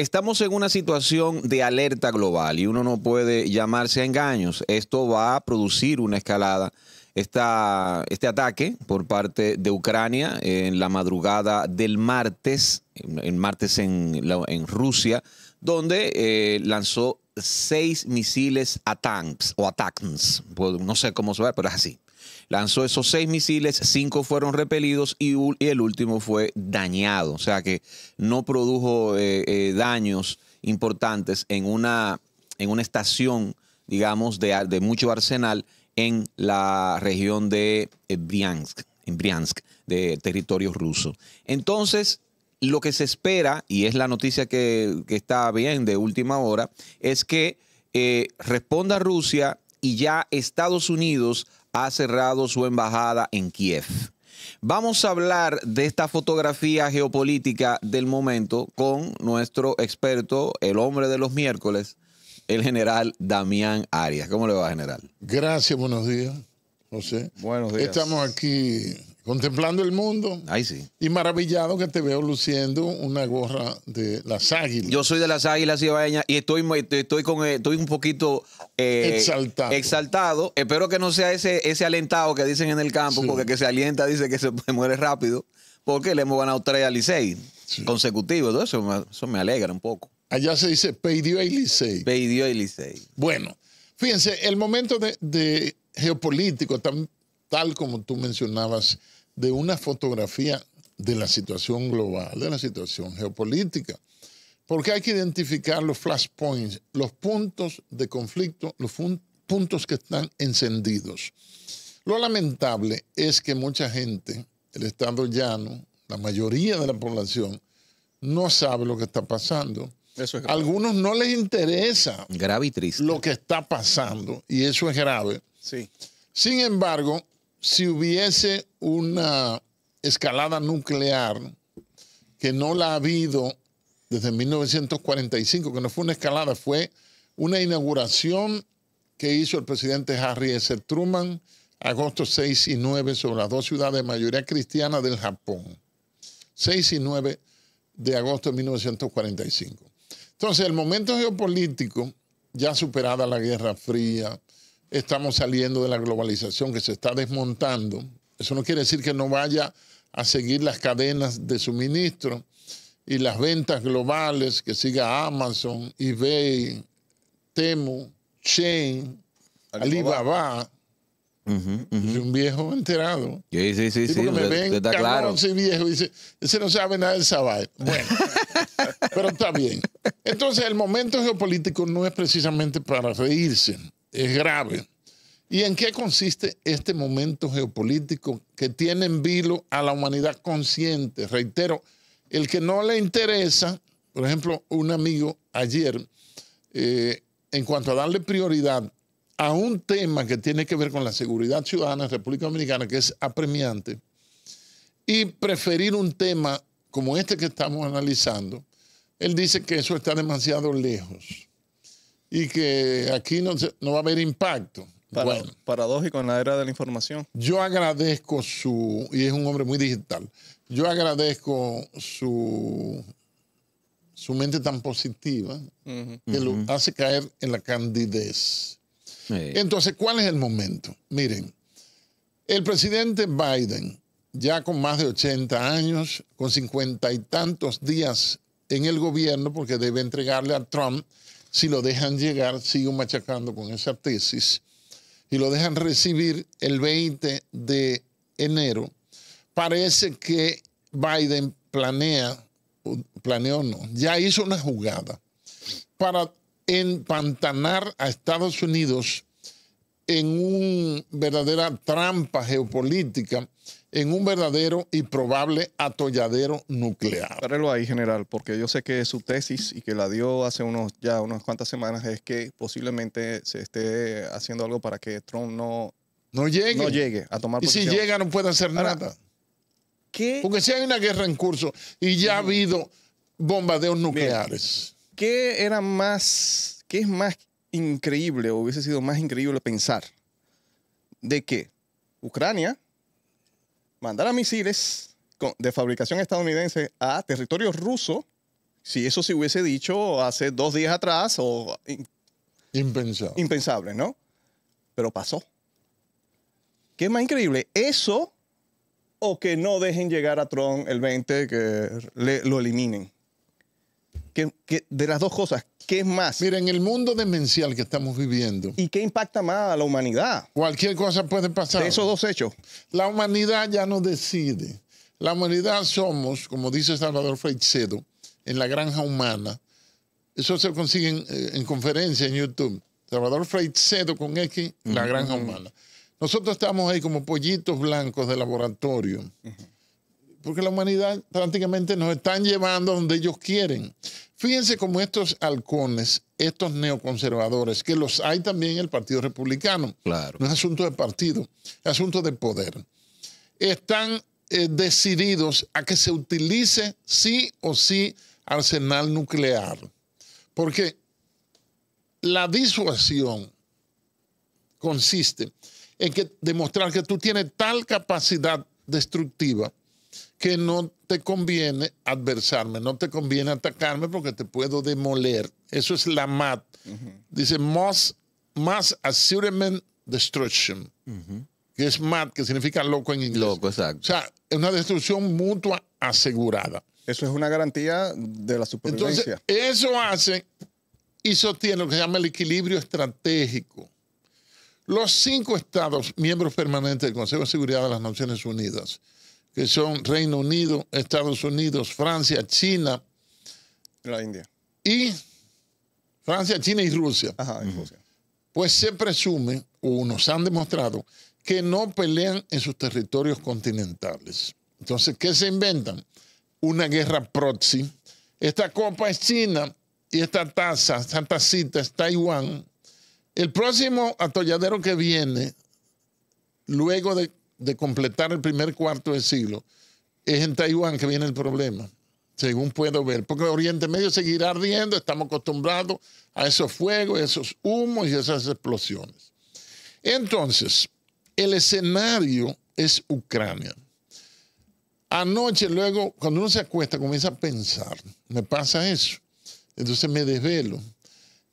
estamos en una situación de alerta global y uno no puede llamarse a engaños. Esto va a producir una escalada. Esta, este ataque por parte de Ucrania en la madrugada del martes, en martes en, Rusia, donde eh, lanzó seis misiles a tanks o tanks, no sé cómo se va, pero es así, Lanzó esos seis misiles, cinco fueron repelidos y, el último fue dañado. O sea que no produjo eh, eh, daños importantes en una, en una estación, digamos, de, mucho arsenal en la región de eh, Briansk, en Briansk, de territorio ruso. Entonces, lo que se espera, y es la noticia que, está bien de última hora, es que responda Rusia y ya Estados Unidos ha cerrado su embajada en Kiev. Vamos a hablar de esta fotografía geopolítica del momento con nuestro experto, el hombre de los miércoles, el general Damián Arias. ¿Cómo le va, general? Gracias, buenos días, José. Buenos días. Estamos aquí contemplando el mundo. Ay, sí. Y maravillado que te veo luciendo una gorra de las águilas. Yo soy de las águilas ibaeñas y estoy, estoy, con, eh, estoy un poquito eh, exaltado. Espero que no sea ese, ese alentado que dicen en el campo, porque que se alienta dice que se muere rápido, porque le hemos ganado tres a Licey consecutivos. eso me, eso me alegra un poco. Allá se dice peidió y Licey. Peidió y Licey. Bueno, fíjense, el momento de, de geopolítico tan tal como tú mencionabas, de una fotografía de la situación global, de la situación geopolítica. Porque hay que identificar los flashpoints, los puntos de conflicto, los puntos que están encendidos. Lo lamentable es que mucha gente, el Estado llano, la mayoría de la población, no sabe lo que está pasando. Eso Algunos no les interesa grave y triste. lo que está pasando, y eso es grave. Sí. Sin embargo, si hubiese una escalada nuclear, que no la ha habido desde 1945, que no fue una escalada, fue una inauguración que hizo el presidente Harry S. Truman, agosto 6 y 9, sobre las dos ciudades de mayoría cristiana del Japón. 6 y 9 de agosto de 1945. Entonces, el momento geopolítico, ya superada la Guerra Fría, estamos saliendo de la globalización que se está desmontando. Eso no quiere decir que no vaya a seguir las cadenas de suministro y las ventas globales que siga Amazon, eBay, Temu, Chain, Alibaba. Alibaba. un viejo enterado. Sí, sí, sí. sí, me ese viejo dice, ese no sabe nada del Sabay. Bueno, pero está bien. Entonces, el momento geopolítico no es precisamente para reírse es grave. ¿Y en qué consiste este momento geopolítico que tiene en vilo a la humanidad consciente? Reitero, el que no le interesa, por ejemplo, un amigo ayer, eh, en cuanto a darle prioridad a un tema que tiene que ver con la seguridad ciudadana en República Dominicana, que es apremiante, y preferir un tema como este que estamos analizando, él dice que eso está demasiado lejos y que aquí no, no va a haber impacto. bueno, paradójico en la era de la información. Yo agradezco su, y es un hombre muy digital, yo agradezco su, su mente tan positiva que lo hace caer en la candidez. Entonces, ¿cuál es el momento? Miren, el presidente Biden, ya con más de 80 años, con cincuenta y tantos días en el gobierno, porque debe entregarle a Trump si lo dejan llegar, sigo machacando con esa tesis, y lo dejan recibir el 20 de enero, parece que Biden planea, planeó no, ya hizo una jugada para empantanar a Estados Unidos en una verdadera trampa geopolítica, en un verdadero y probable atolladero nuclear. Párelo ahí, general, porque yo sé que su tesis y que la dio hace unos ya unas cuantas semanas es que posiblemente se esté haciendo algo para que Trump no, no, llegue. no llegue a tomar posición. Y si llega no puede hacer nada. ¿Qué? Porque si hay una guerra en curso y ya ha habido bombardeos nucleares. ¿Qué era más, qué es más increíble, o hubiese sido más increíble pensar de que Ucrania mandara misiles de fabricación estadounidense a territorio ruso, si eso se hubiese dicho hace dos días atrás, o... Impensable. ¿no? Pero pasó. ¿Qué es más increíble? ¿Eso o que no dejen llegar a Trump el 20, que lo eliminen? de las dos cosas, ¿Qué es más? Mira, en el mundo demencial que estamos viviendo. ¿Y qué impacta más a la humanidad? Cualquier cosa puede pasar. De esos dos hechos. La humanidad ya no decide. La humanidad somos, como dice Salvador Freixedo, en la granja humana. Eso se consigue en, eh, conferencia en YouTube. Salvador Freixedo con X, la granja humana. Nosotros estamos ahí como pollitos blancos de laboratorio porque la humanidad prácticamente nos están llevando donde ellos quieren. Fíjense cómo estos halcones, estos neoconservadores, que los hay también en el Partido Republicano. No es asunto de partido, es asunto de poder. Están eh, decididos a que se utilice sí o sí arsenal nuclear. Porque la disuasión consiste en que demostrar que tú tienes tal capacidad destructiva que no te conviene adversarme, no te conviene atacarme porque te puedo demoler. Eso es la MAT. Dice Mass, más Destruction, que es MAT, que significa loco en inglés. Loco, exacto. O sea, es una destrucción mutua asegurada. Eso es una garantía de la supervivencia. eso hace y sostiene lo que se llama el equilibrio estratégico. Los cinco estados miembros permanentes del Consejo de Seguridad de las Naciones Unidas que son Reino Unido, Estados Unidos, Francia, China. La India. Y Francia, China y Rusia. Ajá, y Rusia. Pues se presume, o nos han demostrado, que no pelean en sus territorios continentales. Entonces, ¿qué se inventan? Una guerra proxy. Esta copa es China y esta taza, esta tacita es Taiwán. El próximo atolladero que viene, luego de de completar el primer cuarto de siglo, es en Taiwán que viene el problema, según puedo ver, porque Oriente Medio seguirá ardiendo, estamos acostumbrados a esos fuegos, esos humos y esas explosiones. Entonces, el escenario es Ucrania. Anoche, luego, cuando uno se acuesta, comienza a pensar, me pasa eso, entonces me desvelo.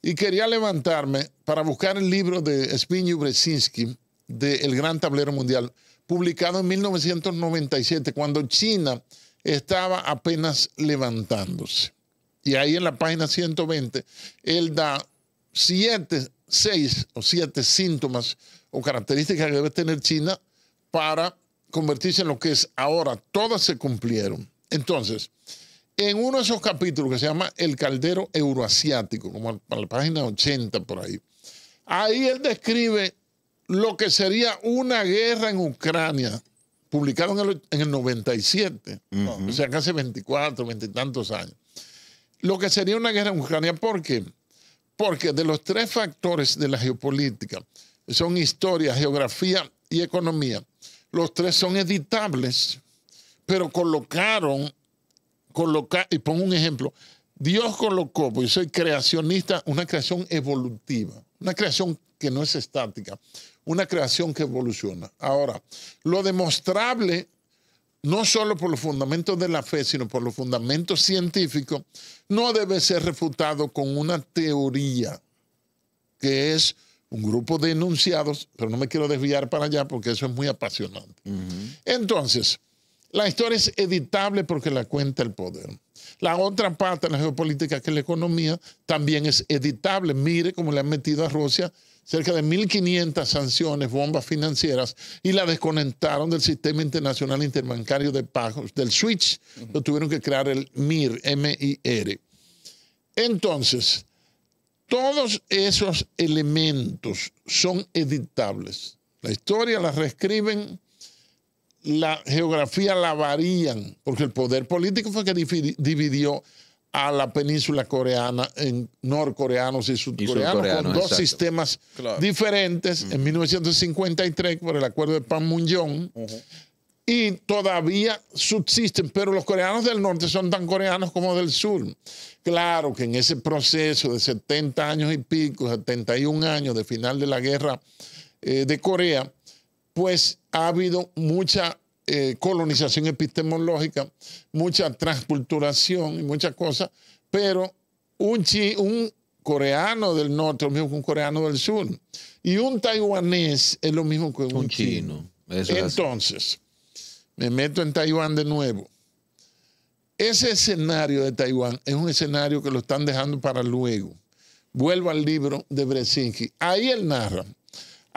Y quería levantarme para buscar el libro de Spinyu Brzezinski, de El Gran Tablero Mundial publicado en 1997, cuando China estaba apenas levantándose. Y ahí en la página 120, él da siete, seis o siete síntomas o características que debe tener China para convertirse en lo que es ahora. Todas se cumplieron. Entonces, en uno de esos capítulos que se llama El caldero euroasiático, como para la página 80 por ahí, ahí él describe lo que sería una guerra en Ucrania. Publicaron en el, 97, o sea, casi 24, 20 y tantos años. Lo que sería una guerra en Ucrania, ¿por qué? Porque de los tres factores de la geopolítica, son historia, geografía y economía, los tres son editables, pero colocaron, y pongo un ejemplo, Dios colocó, y soy creacionista, una creación evolutiva, una creación que no es estática, una creación que evoluciona. Ahora, lo demostrable, no solo por los fundamentos de la fe, sino por los fundamentos científicos, no debe ser refutado con una teoría, que es un grupo de enunciados, pero no me quiero desviar para allá porque eso es muy apasionante. Entonces, la historia es editable porque la cuenta el poder. La otra parte de la geopolítica, que es la economía, también es editable. Mire cómo le han metido a Rusia cerca de 1.500 sanciones, bombas financieras, y la desconectaron del sistema internacional interbancario de pagos, del switch, lo tuvieron que crear el MIR, M-I-R. Entonces, todos esos elementos son editables. La historia la reescriben, la geografía la varían, porque el poder político fue que dividió a la península coreana, en norcoreanos y sudcoreanos, con dos sistemas diferentes. Mm. En 1953, por el acuerdo de Panmunjom, y todavía subsisten, pero los coreanos del norte son tan coreanos como del sur. Claro que en ese proceso de 70 años y pico, 71 años de final de la guerra eh, de Corea, pues ha habido mucha eh, colonización epistemológica, mucha transculturación y muchas cosas, pero un, un coreano del norte es lo mismo que un coreano del sur. Y un taiwanés es lo mismo que un, chino. Entonces, me meto en Taiwán de nuevo. Ese escenario de Taiwán es un escenario que lo están dejando para luego. Vuelvo al libro de Bresinski. Ahí él narra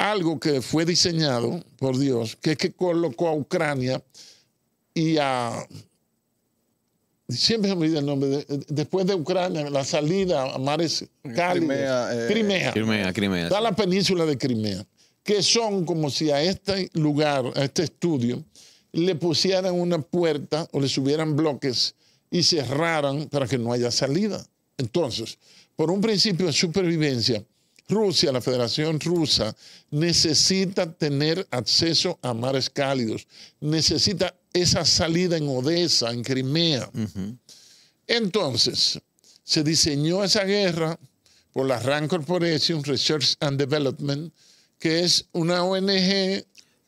algo que fue diseñado por Dios, que es que colocó a Ucrania y a... Siempre se me olvida el nombre. después de Ucrania, la salida a mares cálidos. Eh, Crimea. Crimea. Crimea, la península de Crimea. Que son como si a este lugar, a este estudio, le pusieran una puerta o le subieran bloques y cerraran para que no haya salida. Entonces, por un principio de supervivencia, Rusia, la Federación Rusa, necesita tener acceso a mares cálidos, necesita esa salida en Odessa, en Crimea. Entonces, se diseñó esa guerra por la RAN Corporation Research and Development, que es una ONG que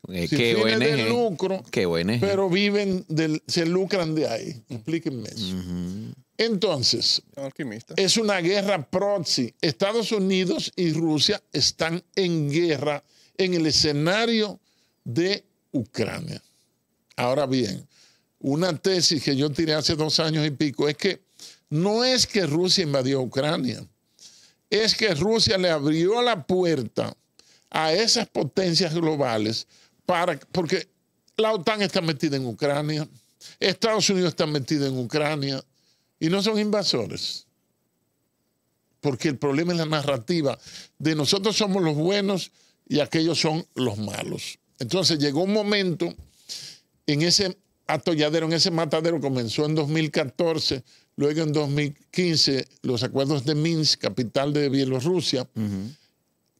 eh, sin de lucro, pero viven se lucran de ahí. Explíquenme eso. Entonces, es una guerra proxy. Estados Unidos y Rusia están en guerra en el escenario de Ucrania. Ahora bien, una tesis que yo tiré hace dos años y pico es que no es que Rusia invadió Ucrania, es que Rusia le abrió la puerta a esas potencias globales para, porque la OTAN está metida en Ucrania, Estados Unidos está metido en Ucrania, y no son invasores. Porque el problema es la narrativa de nosotros somos los buenos y aquellos son los malos. Entonces llegó un momento en ese atolladero, en ese matadero, comenzó en 2014, luego en 2015 los acuerdos de Minsk, capital de Bielorrusia,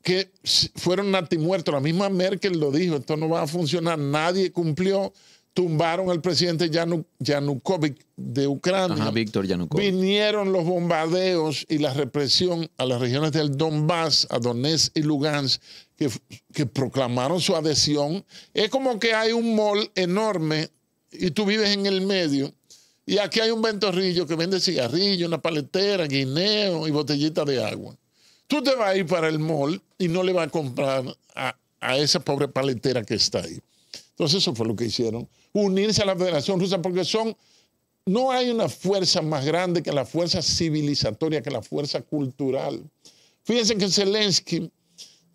que fueron muertos. La misma Merkel lo dijo, esto no va a funcionar, nadie cumplió, tumbaron al presidente Yanukovych de Ucrania. Vinieron los bombardeos y la represión a las regiones del Donbass, a Donetsk y Lugansk, que, que proclamaron su adhesión. Es como que hay un mall enorme y tú vives en el medio. Y aquí hay un ventorrillo que vende cigarrillos, una paletera, guineo y botellita de agua. Tú te vas a ir para el mall y no le vas a comprar a esa pobre paletera que está ahí. Entonces eso fue lo que hicieron, unirse a la Federación Rusa porque son, no hay una fuerza más grande que la fuerza civilizatoria, que la fuerza cultural. Fíjense que Zelensky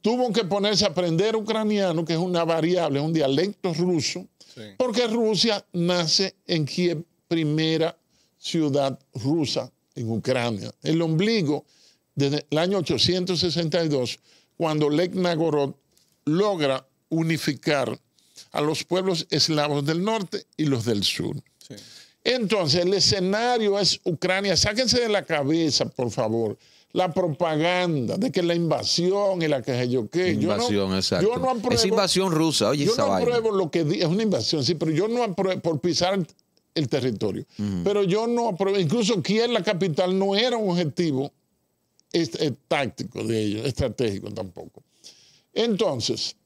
tuvo que ponerse a aprender ucraniano, que es una variable, es un dialecto ruso, porque Rusia nace en Kiev, primera ciudad rusa en Ucrania. El ombligo, desde el año 862, cuando Lech Nagorod logra unificar a los pueblos eslavos del norte y los del sur. Entonces, el escenario es Ucrania. Sáquense de la cabeza, por favor, la propaganda de que la invasión y la que yo qué. Invasión, es invasión rusa, oye, Yo no apruebo lo que es una invasión, sí, pero yo no apruebo por pisar el territorio. Pero yo no apruebo, incluso en la capital, no era un objetivo eh, táctico de ellos, estratégico tampoco. Entonces,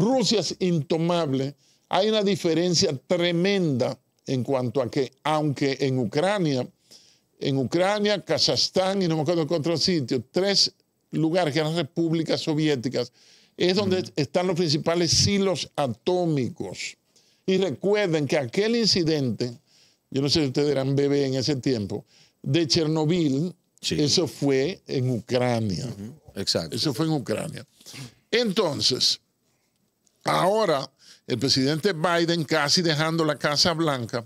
Rusia es intomable. Hay una diferencia tremenda en cuanto a que, aunque en Ucrania, en Ucrania, Kazajstán y no me acuerdo qué otro sitio, tres lugares que eran repúblicas soviéticas, es donde mm. están los principales silos atómicos. Y recuerden que aquel incidente, yo no sé si ustedes eran bebé en ese tiempo, de Chernobyl, eso fue en Ucrania. Exacto. Eso fue en Ucrania. Entonces, Ahora, el presidente Biden casi dejando la Casa Blanca.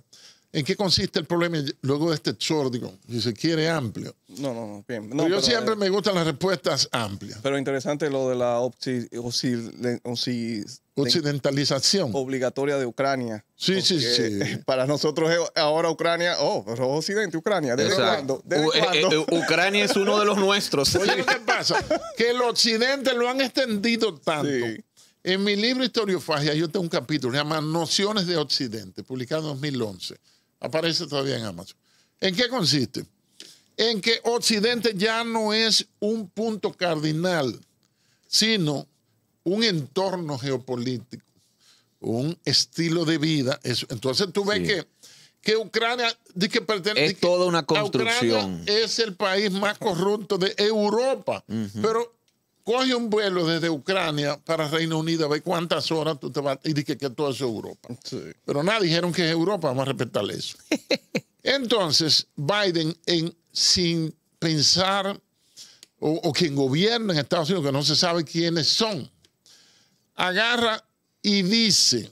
¿En qué consiste el problema luego de este chordico Si se quiere amplio. No, no, no. Bien. yo siempre eh, me gustan las respuestas amplias. Pero interesante lo de la occidentalización obligatoria de Ucrania. Sí, sí, sí. Para nosotros ahora Ucrania, oh, pero Occidente, Ucrania, eh, eh, Ucrania es uno de los nuestros. Oye, ¿qué pasa? Que el Occidente lo han extendido tanto. Sí en mi libro Historiofagia yo tengo un capítulo que se llama Nociones de Occidente, publicado en 2011. Aparece todavía en Amazon. ¿En qué consiste? En que Occidente ya no es un punto cardinal, sino un entorno geopolítico, un estilo de vida. Entonces tú ves que, que Ucrania que pertenece, es toda una construcción. es el país más corrupto de Europa, pero coge un vuelo desde Ucrania para Reino Unido a cuántas horas tú te vas y dije que todo es Europa. Pero nada, dijeron que es Europa, vamos a respetarle eso. Entonces, Biden, sin pensar, o, quien gobierna en Estados Unidos, que no se sabe quiénes son, agarra y dice,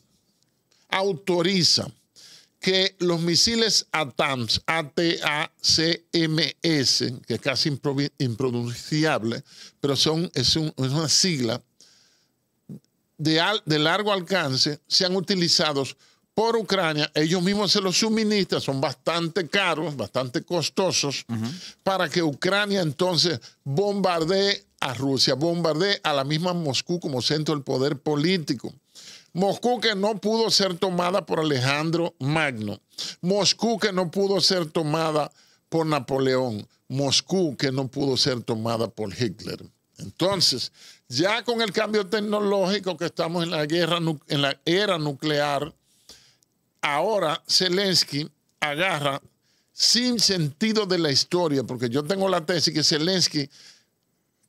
autoriza que los misiles ATAMS, ATACMS, que es casi impronunciable, pero son, es, una sigla de, largo alcance, sean utilizados por Ucrania, ellos mismos se los suministran, son bastante caros, bastante costosos, para que Ucrania entonces bombardee a Rusia, bombardee a la misma Moscú como centro del poder político. Moscú que no pudo ser tomada por Alejandro Magno. Moscú que no pudo ser tomada por Napoleón. Moscú que no pudo ser tomada por Hitler. Entonces, ya con el cambio tecnológico que estamos en la guerra en la era nuclear, ahora Zelensky agarra sin sentido de la historia, porque yo tengo la tesis que Zelensky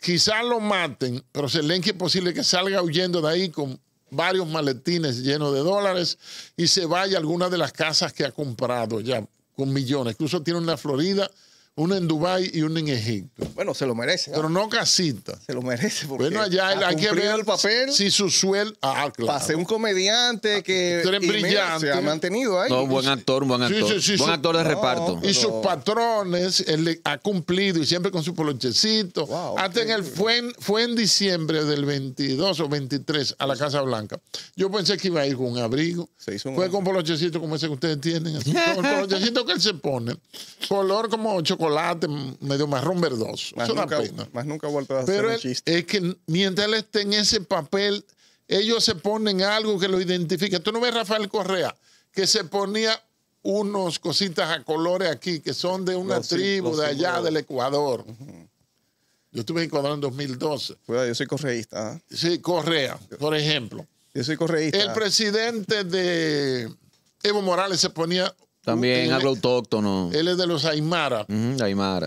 quizás lo maten, pero Zelensky es posible que salga huyendo de ahí con varios maletines llenos de dólares y se vaya a alguna de las casas que ha comprado ya con millones. Incluso tiene una Florida uno en Dubái y uno en Egipto. Bueno, se lo merece. ¿ah? Pero no casita. Se lo merece. Porque bueno, allá hay que ver el papel. Si su sueldo. Ah, ah, claro. pase un comediante ah, que. se ha mantenido ahí. No, buen actor, buen actor. Sí, buen actor de reparto. Y sus patrones, él ha cumplido y siempre con su polochecito. Hasta en el, fue, en, diciembre del 22 o 23 a la Casa Blanca. Yo pensé que iba a ir con un abrigo. Se hizo un fue con polochecito como ese que ustedes tienen. Así, con el polochecito que él se pone. Color como chocolate chocolate medio marrón verdoso. Eso nunca, pena. más nunca vuelto a hacer chiste. es que mientras él esté en ese papel, ellos se ponen algo que lo identifique. Tú no ves Rafael Correa, que se ponía unos cositas a colores aquí, que son de una tribu de allá del Ecuador. Yo estuve en Ecuador en 2012. yo soy correísta. ¿ah? Sí, Correa, por ejemplo. Yo soy correísta. El presidente de Evo Morales se ponía también algo autóctono. Él es de los Aymara.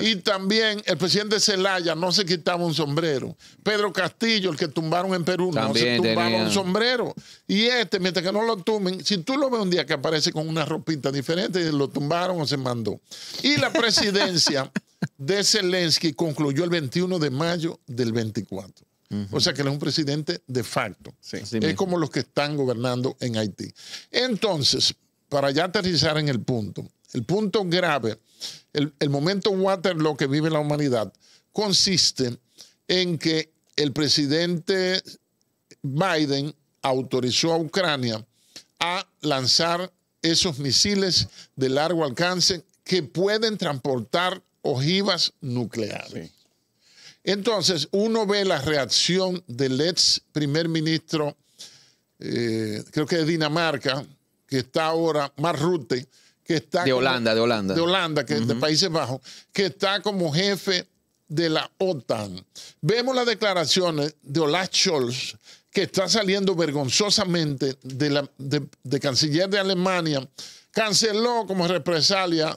Y también el presidente Zelaya no se quitaba un sombrero. Pedro Castillo, el que tumbaron en Perú, no se tumbaba un sombrero. Y este, mientras que no lo tumben, si tú lo ves un día que aparece con una ropita diferente, lo tumbaron o se mandó. Y la presidencia de Zelensky concluyó el 21 de mayo del 24. O sea que él es un presidente de facto. Es como los que están gobernando en Haití. Entonces, para ya aterrizar en el punto, el punto grave, el, momento Waterloo que vive la humanidad, consiste en que el presidente Biden autorizó a Ucrania a lanzar esos misiles de largo alcance que pueden transportar ojivas nucleares. Entonces, uno ve la reacción del ex primer ministro, eh, creo que de Dinamarca, que está ahora, más que está... De Holanda, de Holanda. De Holanda, que de Países Bajos, que está como jefe de la OTAN. Vemos las declaraciones de Olaf Scholz, que está saliendo vergonzosamente de, de canciller de Alemania, canceló como represalia,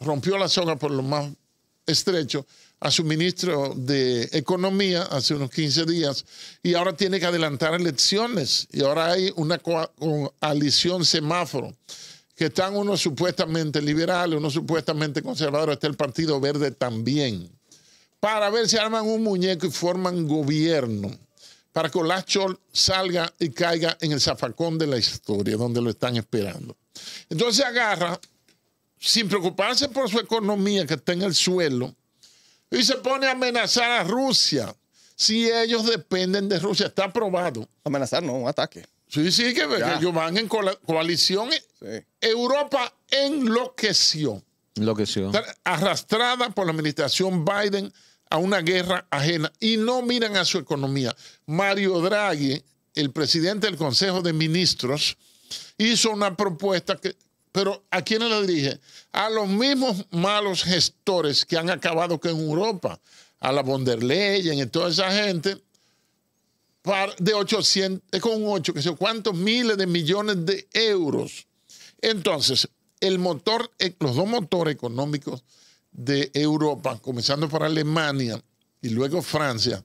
rompió la zona por lo más estrecho, a su ministro de Economía hace unos 15 días y ahora tiene que adelantar elecciones y ahora hay una coalición semáforo que están unos supuestamente liberales, unos supuestamente conservadores, está el Partido Verde también, para ver si arman un muñeco y forman gobierno, para que Olachol salga y caiga en el zafacón de la historia, donde lo están esperando. Entonces agarra, sin preocuparse por su economía que está en el suelo, y se pone a amenazar a Rusia. Si ellos dependen de Rusia, está aprobado. Amenazar no, un ataque. Sí, sí, que, que ellos van en coalición. Europa enloqueció. Enloqueció. Arrastrada por la administración Biden a una guerra ajena y no miran a su economía. Mario Draghi, el presidente del Consejo de Ministros, hizo una propuesta que, pero ¿a quiénes le dije A los mismos malos gestores que han acabado que en Europa, a la von der Leyen y toda esa gente, de 800, eh, con 8, que sé cuántos miles de millones de euros. Entonces, el motor, eh, los dos motores económicos de Europa, comenzando por Alemania y luego Francia,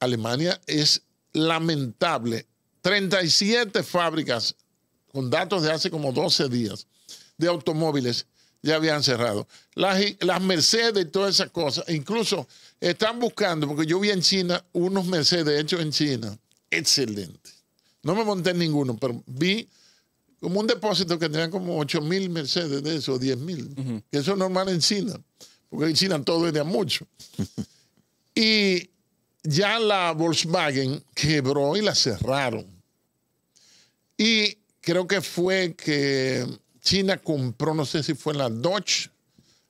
Alemania es lamentable. 37 fábricas con datos de hace como 12 días, de automóviles ya habían cerrado. Las, las Mercedes y todas esas cosas, incluso están buscando, porque yo vi en China unos Mercedes hechos en China, excelentes. No me monté ninguno, pero vi como un depósito que tenían como 8 mil Mercedes de esos, 10 mil, que eso es normal en China, porque en China todo era mucho. y ya la Volkswagen quebró y la cerraron. Y creo que fue que China compró, no sé si fue la Dodge,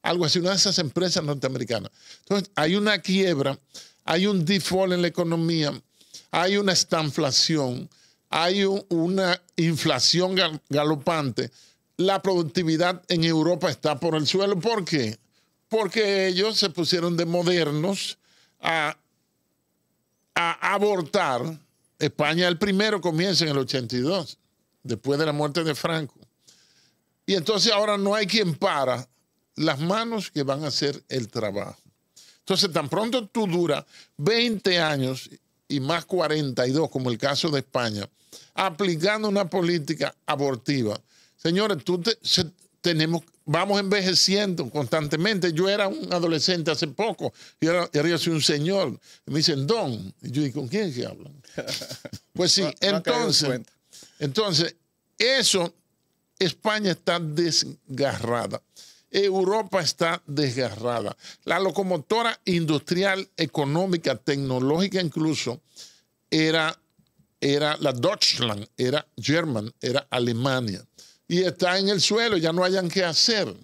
algo así, una de esas empresas norteamericanas. Entonces, hay una quiebra, hay un default en la economía, hay una estanflación, hay una inflación galopante. La productividad en Europa está por el suelo. ¿Por qué? Porque ellos se pusieron de modernos a, a abortar. España el primero comienza en el 82 después de la muerte de Franco. Y entonces ahora no hay quien para las manos que van a hacer el trabajo. Entonces, tan pronto tú duras 20 años y más 42, como el caso de España, aplicando una política abortiva. Señores, tú tenemos, vamos envejeciendo constantemente. Yo era un adolescente hace poco, y ahora, yo soy un señor. Me dicen, Don. Y yo, digo, con quién se hablan? Pues sí, entonces, entonces, eso, España está desgarrada. Europa está desgarrada. La locomotora industrial, económica, tecnológica incluso, era, era la Deutschland, era German, era Alemania. Y está en el suelo, ya no hayan qué hacer.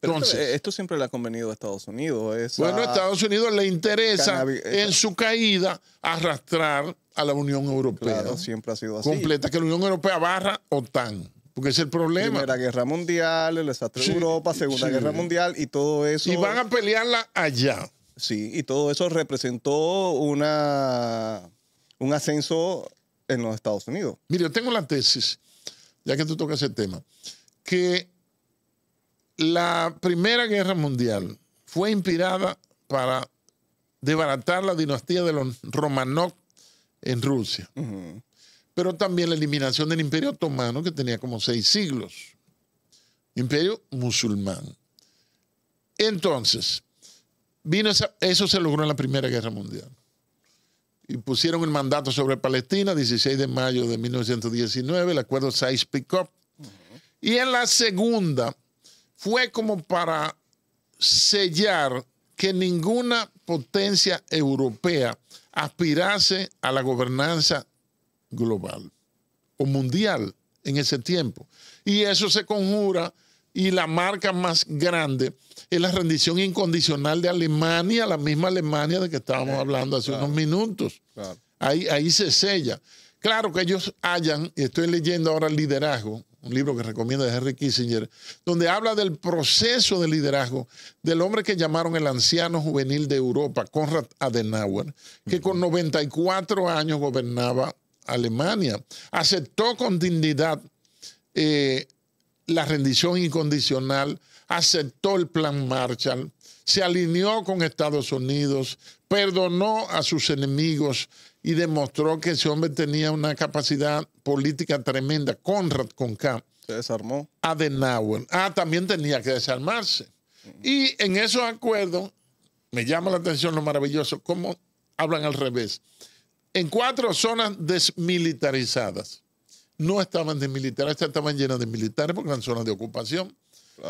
Entonces, esto, siempre le ha convenido a Estados Unidos. Bueno, a Estados Unidos le interesa en su caída arrastrar a la Unión Europea. Claro, siempre ha sido así. Completa, que la Unión Europea barra OTAN. Porque es el problema. Primera Guerra Mundial, el desastre de Europa, Segunda Guerra Mundial y todo eso. Y van a pelearla allá. Sí, y todo eso representó una, un ascenso en los Estados Unidos. Mire, yo tengo la tesis, ya que tú tocas el tema, que la Primera Guerra Mundial fue inspirada para desbaratar la dinastía de los Romanov en Rusia. Pero también la eliminación del imperio otomano, que tenía como seis siglos. Imperio musulmán. Entonces, vino eso se logró en la Primera Guerra Mundial. Y pusieron el mandato sobre Palestina, 16 de mayo de 1919, el acuerdo saiz picot Y en la segunda fue como para sellar que ninguna potencia europea aspirase a la gobernanza global o mundial en ese tiempo. Y eso se conjura y la marca más grande es la rendición incondicional de Alemania, la misma Alemania de que estábamos hablando hace unos minutos. Ahí, ahí se sella. Claro que ellos hayan, y estoy leyendo ahora el liderazgo, un libro que recomienda de Henry Kissinger, donde habla del proceso de liderazgo del hombre que llamaron el anciano juvenil de Europa, Konrad Adenauer, que con 94 años gobernaba Alemania. Aceptó con dignidad eh, la rendición incondicional, aceptó el plan Marshall, se alineó con Estados Unidos, perdonó a sus enemigos, y demostró que ese hombre tenía una capacidad política tremenda. Conrad K. Se desarmó. Adenauer. Ah, también tenía que desarmarse. Y en esos acuerdos, me llama la atención lo maravilloso, cómo hablan al revés. En cuatro zonas desmilitarizadas. No estaban desmilitarizadas, estaban llenas de militares porque eran zonas de ocupación.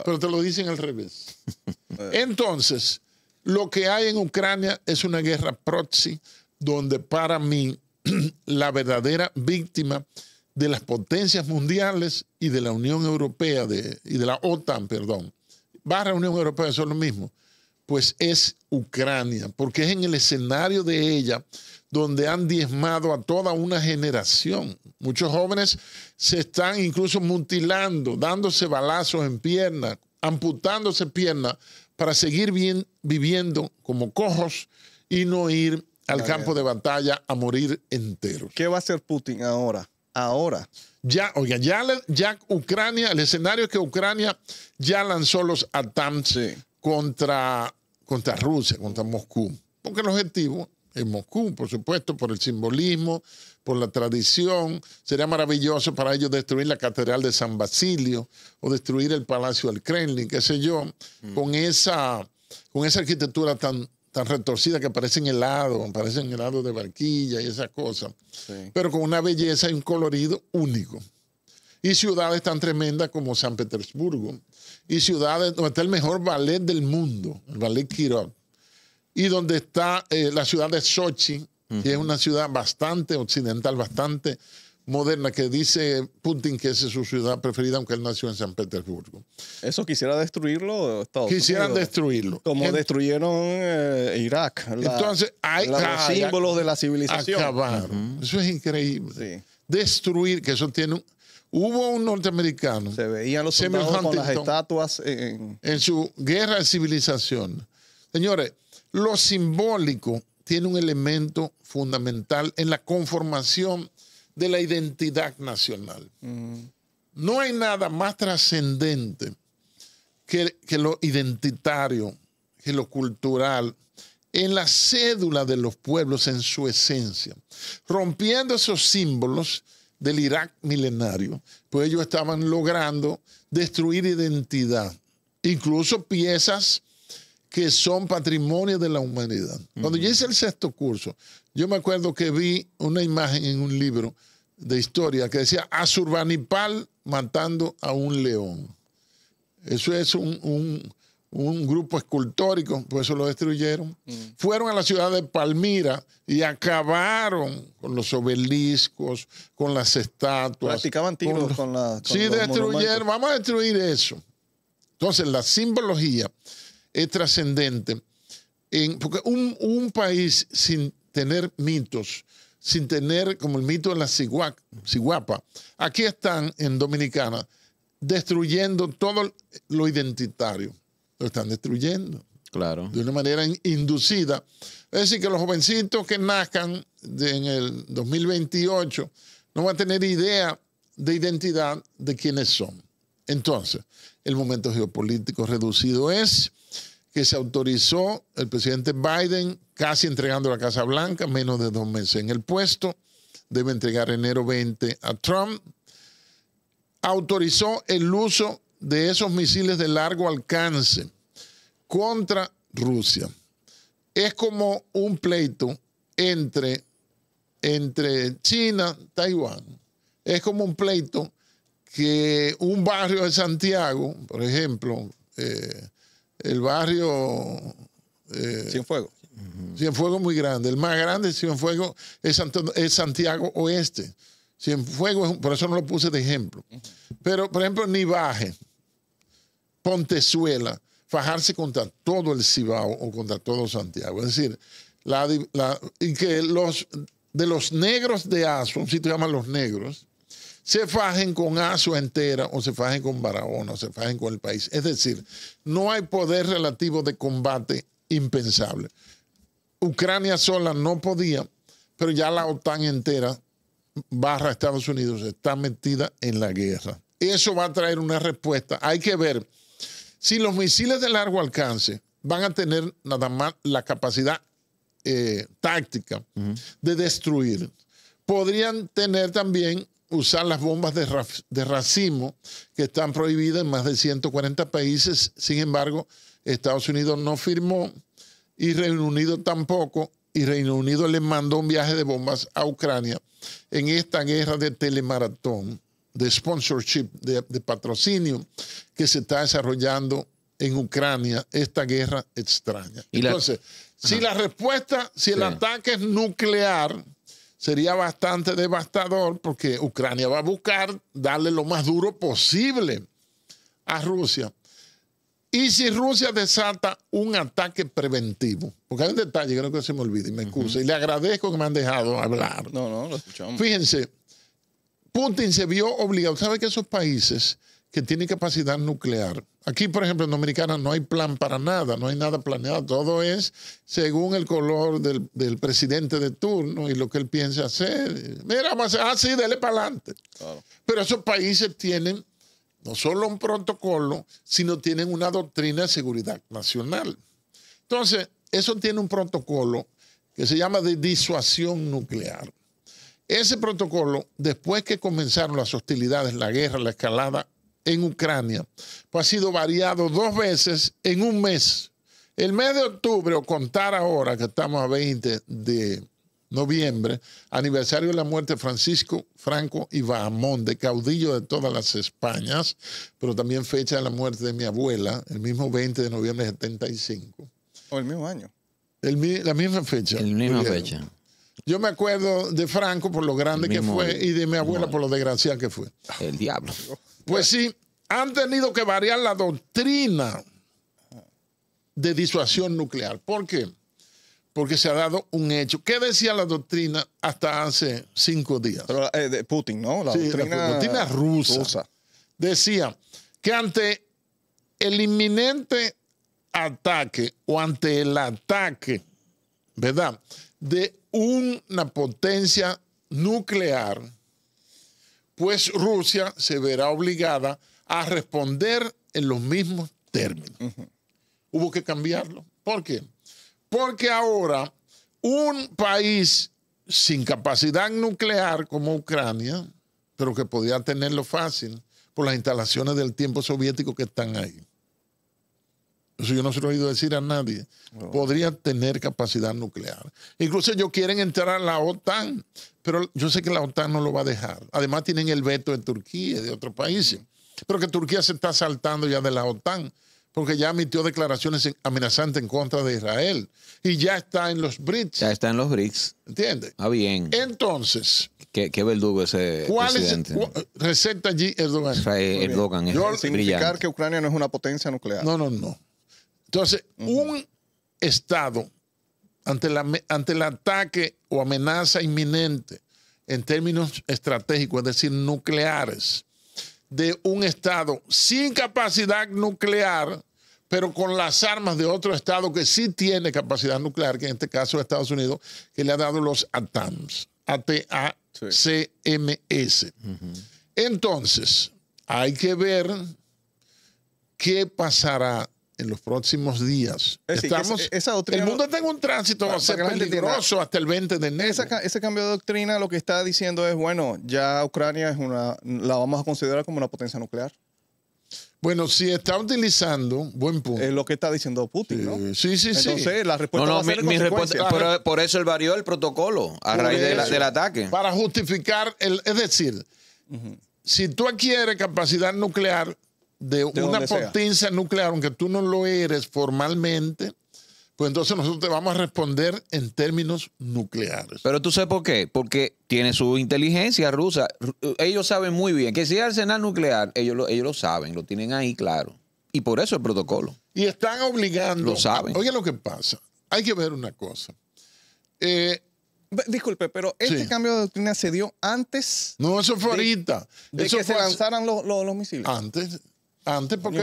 Pero te lo dicen al revés. Eh. Entonces, lo que hay en Ucrania es una guerra proxy donde para mí la verdadera víctima de las potencias mundiales y de la Unión Europea y de la OTAN, perdón, barra Unión Europea, eso es lo mismo, pues es Ucrania, porque es en el escenario de ella donde han diezmado a toda una generación. Muchos jóvenes se están incluso mutilando, dándose balazos en piernas, amputándose piernas para seguir viviendo como cojos y no ir al campo de batalla a morir entero. ¿Qué va a hacer Putin ahora? Ahora. Ya, oiga, ya, Ucrania, el escenario es que Ucrania ya lanzó los ATAMs contra, contra Rusia, contra Moscú. Porque el objetivo es Moscú, por supuesto, por el simbolismo, por la tradición. Sería maravilloso para ellos destruir la Catedral de San Basilio o destruir el Palacio del Kremlin, qué sé yo, mm. con, esa, con esa arquitectura tan tan retorcidas que parecen helados, parecen helados de barquilla y esas cosas, pero con una belleza y un colorido único. Y ciudades tan tremendas como San Petersburgo, y ciudades donde está el mejor ballet del mundo, el ballet Kirov, y donde está eh, la ciudad de Sochi, que es una ciudad bastante occidental, bastante moderna que dice Putin que esa es su ciudad preferida, aunque él nació en San Petersburgo. ¿Eso quisiera destruirlo? Quisieran destruirlo. Como destruyeron eh, Irak. entonces, hay los ah, símbolos de la civilización. Acabaron. Eso es increíble. Destruir, que eso tiene Hubo un norteamericano. Se veían los soldados con las estatuas. En... en su guerra de civilización. Señores, lo simbólico tiene un elemento fundamental en la conformación de la identidad nacional. Mm. No hay nada más trascendente que, que lo identitario, que lo cultural, en la cédula de los pueblos, en su esencia, rompiendo esos símbolos del Irak milenario, pues ellos estaban logrando destruir identidad, incluso piezas que son patrimonio de la humanidad. Cuando yo hice el sexto curso, yo me acuerdo que vi una imagen en un libro de historia que decía Azurbanipal matando a un león. Eso es un, grupo escultórico, por eso lo destruyeron. Mm. Fueron a la ciudad de Palmira y acabaron con los obeliscos, con las estatuas. Practicaban tiros con, sí, destruyeron, vamos a destruir eso. Entonces, la simbología es trascendente. En, porque un, país sin tener mitos, sin tener como el mito de la ciguapa, aquí están en Dominicana destruyendo todo lo identitario. Lo están destruyendo. Claro. De una manera inducida. Es decir, que los jovencitos que nazcan en el 2028 no van a tener idea de identidad de quiénes son. Entonces, el momento geopolítico reducido es que se autorizó el presidente Biden casi entregando la Casa Blanca, menos de dos meses en el puesto, debe entregar enero 20 a Trump, autorizó el uso de esos misiles de largo alcance contra Rusia. Es como un pleito entre, entre China, Taiwán. Es como un pleito que un barrio de Santiago, por ejemplo, eh, el barrio... Eh, Cienfuegos. es muy grande. El más grande de fuego es, es, Santiago Oeste. fuego por eso no lo puse de ejemplo. Pero, por ejemplo, Nibaje, Pontezuela, fajarse contra todo el Cibao o contra todo Santiago. Es decir, y que los, de los negros de azul si te llaman Los Negros, se fajen con Asua entera o se fajen con Barahona o se fajen con el país. Es decir, no hay poder relativo de combate impensable. Ucrania sola no podía, pero ya la OTAN entera, barra Estados Unidos, está metida en la guerra. Eso va a traer una respuesta. Hay que ver si los misiles de largo alcance van a tener nada más la capacidad eh, táctica de destruir. Podrían tener también usar las bombas de, racimo que están prohibidas en más de 140 países. Sin embargo, Estados Unidos no firmó y Reino Unido tampoco. Y Reino Unido le mandó un viaje de bombas a Ucrania en esta guerra de telemaratón, de sponsorship, de, patrocinio que se está desarrollando en Ucrania, esta guerra extraña. Entonces, si la respuesta, si el ataque es nuclear, sería bastante devastador porque Ucrania va a buscar darle lo más duro posible a Rusia. Y si Rusia desata un ataque preventivo, porque hay un detalle que creo que se me y me excusa, y le agradezco que me han dejado hablar. No, no, lo escuchamos. Fíjense, Putin se vio obligado, ¿sabe que esos países que tienen capacidad nuclear Aquí, por ejemplo, en Dominicana no hay plan para nada, no hay nada planeado. Todo es según el color del, presidente de turno y lo que él piensa hacer. Mira, vamos a hacer, ah, dele para adelante. Pero esos países tienen no solo un protocolo, sino tienen una doctrina de seguridad nacional. Entonces, eso tiene un protocolo que se llama de disuasión nuclear. Ese protocolo, después que comenzaron las hostilidades, la guerra, la escalada en Ucrania. Pues ha sido variado dos veces en un mes. El mes de octubre, o contar ahora que estamos a 20 de noviembre, aniversario de la muerte de Francisco Franco y Bahamón, de caudillo de todas las Españas, pero también fecha de la muerte de mi abuela, el mismo 20 de noviembre de 75. O el mismo año. El, la misma fecha. El misma fecha. Yo me acuerdo de Franco por lo grande que fue y de mi abuela por lo desgraciada que fue. El diablo. Pues sí, han tenido que variar la doctrina de disuasión nuclear. ¿Por qué? Porque se ha dado un hecho. ¿Qué decía la doctrina hasta hace cinco días? Eh, de Putin, ¿no? La, doctrina... rusa. Decía que ante el inminente ataque o ante el ataque, ¿verdad? De una potencia nuclear, pues Rusia se verá obligada a responder en los mismos términos. Hubo que cambiarlo. ¿Por qué? Porque ahora un país sin capacidad nuclear como Ucrania, pero que podía tenerlo fácil por las instalaciones del tiempo soviético que están ahí, eso yo no se lo he oído decir a nadie. Podría tener capacidad nuclear. Incluso ellos quieren entrar a la OTAN, pero yo sé que la OTAN no lo va a dejar. Además tienen el veto de Turquía y de otros países. Pero que Turquía se está saltando ya de la OTAN, porque ya emitió declaraciones amenazantes en contra de Israel. Y ya está en los BRICS. Ya está en los BRICS. ¿Entiendes? Ah, bien. Entonces, Qué, qué, verdugo ese ¿Cuál presidente? Es, receta allí Erdogan. Erdogan es Yo, significar que Ucrania no es una potencia nuclear. No, no, no. Entonces, un Estado, ante, la, ante el ataque o amenaza inminente en términos estratégicos, es decir, nucleares, de un Estado sin capacidad nuclear, pero con las armas de otro Estado que sí tiene capacidad nuclear, que en este caso es Estados Unidos, que le ha dado los ATAMS, A-T-A-C-M-S. Entonces, hay que ver qué pasará en los próximos días. Eh, Estamos, el mundo está en un tránsito va peligroso hasta el 20 de enero. ese cambio de doctrina lo que está diciendo es, bueno, ya Ucrania es una, la vamos a considerar como una potencia nuclear. Bueno, si está utilizando, buen punto. Es lo que está diciendo Putin, sí, ¿no? Sí, sí, sí. Entonces, la respuesta va mi, por, eso él varió el protocolo a raíz del ataque. Para justificar, el, es decir, si tú adquieres capacidad nuclear, de, una potencia nuclear, aunque tú no lo eres formalmente, pues entonces nosotros te vamos a responder en términos nucleares. Pero tú sabes por qué, porque tiene su inteligencia rusa. Ellos saben muy bien que si hay arsenal nuclear, ellos lo, ellos lo saben, lo tienen ahí claro. Y por eso el protocolo. Y están obligando. Lo saben. Oiga oye lo que pasa. Hay que ver una cosa. Eh, disculpe, pero este cambio de doctrina se dio antes. No, eso fue ahorita. De que se lanzaran los, los misiles. Antes. Antes porque.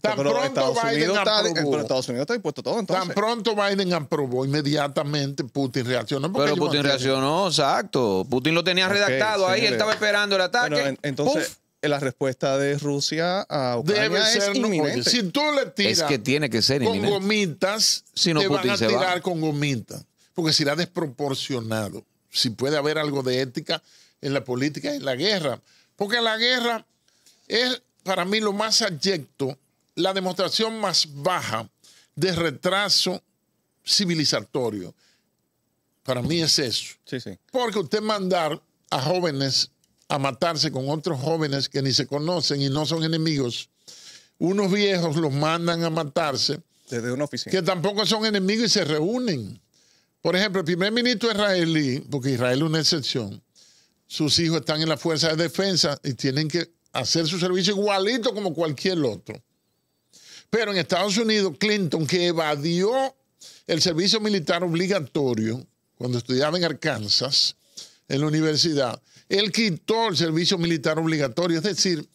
tan pronto Estados Biden aprobó, Estados Unidos está todo. Tan pronto Biden aprobó, inmediatamente Putin reaccionó. Pero Putin reaccionó, exacto. Putin lo tenía redactado ahí, él estaba esperando el ataque. entonces. Eh, la respuesta de Rusia a Ucrania Debe ser es inminente. Si tú le tiras es que tiene que ser con gomitas, si no, te van a tirar con gomitas. Porque será desproporcionado. Si puede haber algo de ética en la política en la guerra. Porque la guerra es para mí lo más abyecto, la demostración más baja de retraso civilizatorio. Para mí es eso. Sí, sí. Porque usted mandar a jóvenes a matarse con otros jóvenes que ni se conocen y no son enemigos, unos viejos los mandan a matarse. Desde una Que tampoco son enemigos y se reúnen. Por ejemplo, el primer ministro israelí, porque Israel es una excepción, sus hijos están en la fuerza de defensa y tienen que hacer su servicio igualito como cualquier otro. Pero en Estados Unidos, Clinton, que evadió el servicio militar obligatorio cuando estudiaba en Arkansas, en la universidad, él quitó el servicio militar obligatorio. Es decir,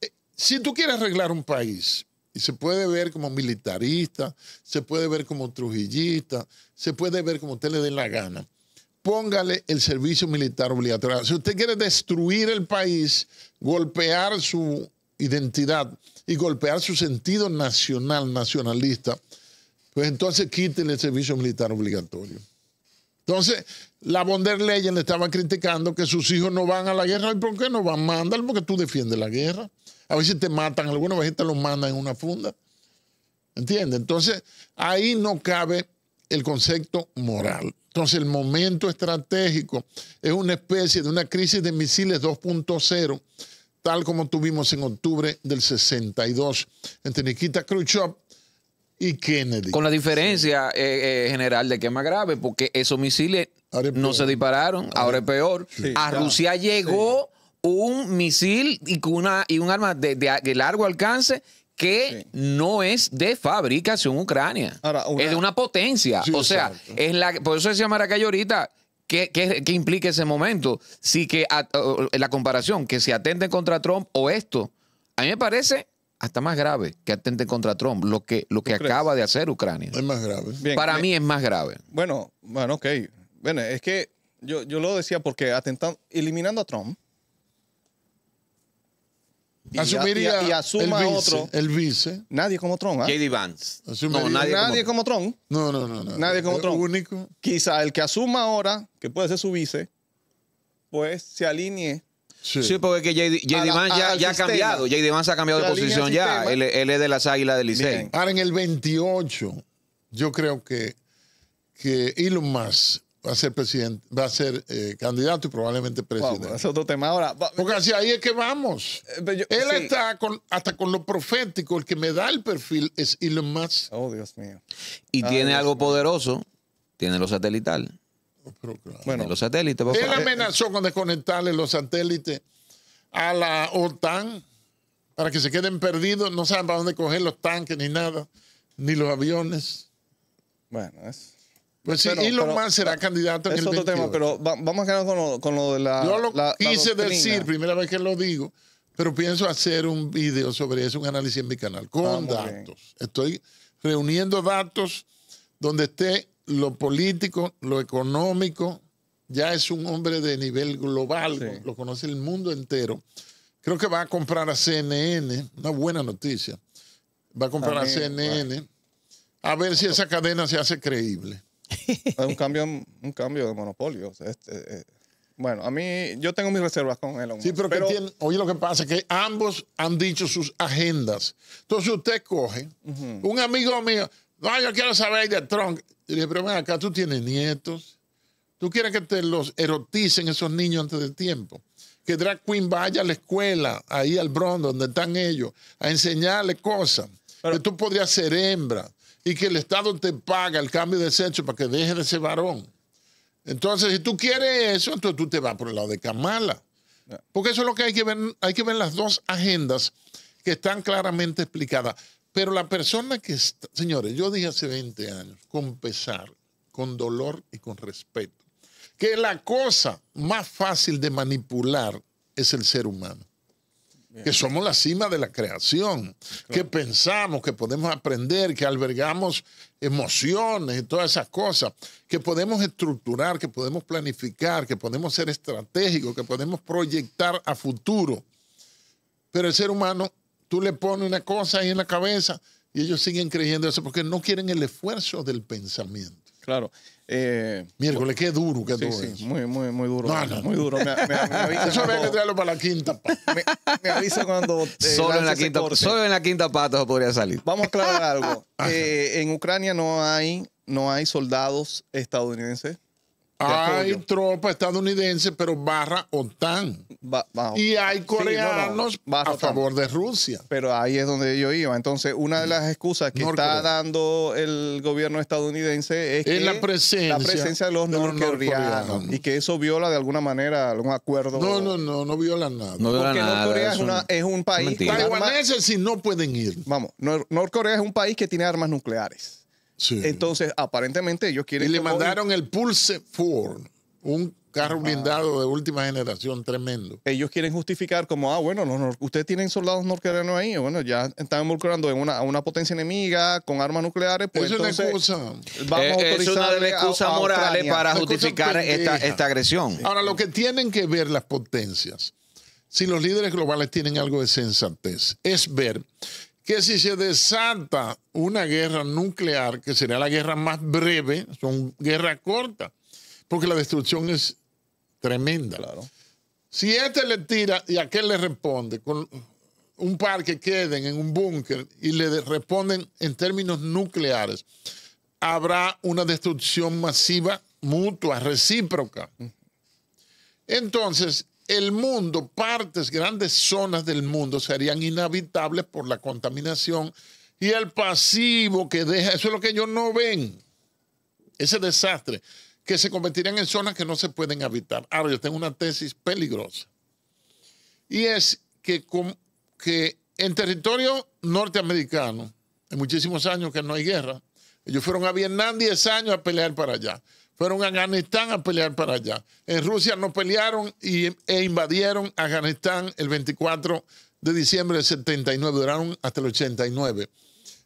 eh, si tú quieres arreglar un país, y se puede ver como militarista, se puede ver como trujillista, se puede ver como te le dé la gana póngale el servicio militar obligatorio. Si usted quiere destruir el país, golpear su identidad y golpear su sentido nacional, nacionalista, pues entonces quítele el servicio militar obligatorio. Entonces, la von der Leyen le estaba criticando que sus hijos no van a la guerra. ¿Y por qué no van? Mándalo porque tú defiendes la guerra. A veces te matan, algunas veces te los mandan en una funda. ¿Entiendes? Entonces, ahí no cabe el concepto moral. Entonces el momento estratégico es una especie de una crisis de misiles 2.0, tal como tuvimos en octubre del 62 entre Nikita Khrushchev y Kennedy. Con la diferencia eh, eh, general de que es más grave, porque esos misiles no se dispararon, ahora, es peor. A Rusia llegó un misil y, una, y un arma de largo alcance que no es de fabricación ucrania. es de una potencia. o sea, es la, por eso decía Maracay ahorita, ¿Qué, qué, implica ese momento? Sí que la comparación, que si atenten contra Trump o esto, a mí me parece hasta más grave que atenten contra Trump, lo que, lo que acaba de hacer Ucrania. Es más grave. Para mí es más grave. Bueno, bueno, ok. Bueno, es que yo, yo lo decía porque atentando, eliminando a Trump, y, asuma el otro. El vice. ¿eh? Nadie como Tron. ¿ah? JD Vance. No, nadie, como, Tron. No, no, no. Nadie como eh, Tron. Único. Quizá el que asuma ahora, que puede ser su vice, pues se alinee Sí. porque JD, Vance ya, ha cambiado. JD Vance ha cambiado de posición ya. Él, es de las Águilas del Licey. Ahora, en el 28, yo creo que, que Elon Musk va a ser presidente, va a ser eh, candidato y probablemente presidente. Wow, es otro tema ahora. Porque así ahí es que vamos. Eh, Él está hasta con lo profético. El que me da el perfil es Elon Musk. Oh, Dios mío. Y tiene algo poderoso. Tiene lo satelital. Bueno, los satélites. Él amenazó con desconectarle los satélites a la OTAN para que se queden perdidos. No saben para dónde coger los tanques ni nada, ni los aviones. Bueno, es... Pues sí, y lo más será eh, candidato es otro tema, pero vamos a quedar con lo, de la. Yo lo quise decir, primera vez que lo digo, pero pienso hacer un video sobre eso, un análisis en mi canal, con ah, datos. Estoy reuniendo datos donde esté lo político, lo económico. Ya es un hombre de nivel global, lo conoce el mundo entero. Creo que va a comprar a CNN, una buena noticia. Va a comprar a CNN, a ver si esa cadena se hace creíble. es un cambio, un cambio de monopolio. Eh, eh, bueno, a mí yo tengo mis reservas con Elon Musk. Sí, pero, oye, lo que pasa es que ambos han dicho sus agendas. Entonces usted coge, un amigo mío, no, yo quiero saber de Trump. le dije, pero ven acá, tú tienes nietos. Tú quieres que te los eroticen esos niños antes del tiempo. Que Drag Queen vaya a la escuela, ahí al Bronx, donde están ellos, a enseñarle cosas. Pero... que tú podrías ser hembra y que el Estado te paga el cambio de sexo para que dejes de ser varón. Entonces, si tú quieres eso, entonces tú te vas por el lado de Kamala. Porque eso es lo que hay que ver, hay que ver las dos agendas que están claramente explicadas. Pero la persona que está, señores, yo dije hace 20 años, con pesar, con dolor y con respeto, que la cosa más fácil de manipular es el ser humano que somos la cima de la creación, que pensamos, que podemos aprender, que albergamos emociones y todas esas cosas, que podemos estructurar, que podemos planificar, que podemos ser estratégicos, que podemos proyectar a futuro. Pero el ser humano, tú le pones una cosa ahí en la cabeza y ellos siguen creyendo eso porque no quieren el esfuerzo del pensamiento. Claro. Eh, Miércoles, qué duro que tú Muy, muy, muy duro. Muy duro. Me, avisa cuando. Eh, solo, en la quinta, solo en la quinta pata podría salir. Vamos a aclarar algo. Eh, en Ucrania no hay, no hay soldados estadounidenses hay tropas estadounidenses pero barra OTAN. y hay coreanos a favor de Rusia. Pero ahí es donde yo iba. Entonces, una de las excusas que está dando el gobierno estadounidense es, la, presencia presencia de los norcoreanos. Y que eso viola de alguna manera algún acuerdo. No, no, no, no viola nada. Porque Norcorea es, un país. Taiwaneses si no pueden ir. Vamos, Norcorea es un país que tiene armas nucleares. Entonces, aparentemente ellos quieren... Y le mandaron el Pulse Ford, un carro blindado de última generación tremendo. Ellos quieren justificar como, ah, bueno, ustedes tienen soldados norcoreanos ahí, bueno, ya están involucrando en una, a una potencia enemiga con armas nucleares. Pues, es una excusa. Vamos eh, es, una excusa moral morales para justificar esta, esta agresión. Ahora, lo que tienen que ver las potencias, si los líderes globales tienen algo de sensatez, es ver que si se desata una guerra nuclear, que sería la guerra más breve, son guerras cortas, porque la destrucción es tremenda. Claro. Si este le tira y aquel le responde con un par que queden en un búnker y le responden en términos nucleares, habrá una destrucción masiva mutua, recíproca. Mm. Entonces, el mundo, partes, grandes zonas del mundo serían inhabitables por la contaminación y el pasivo que deja, eso es lo que ellos no ven, ese desastre, que se convertirían en zonas que no se pueden habitar. Ahora, yo tengo una tesis peligrosa. Y es que, que en territorio norteamericano, en muchísimos años que no hay guerra, ellos fueron a Vietnam 10 años a pelear para allá. Fueron a Afganistán a pelear para allá. En Rusia no pelearon y, e invadieron Afganistán el 24 de diciembre del 79. Duraron hasta el 89.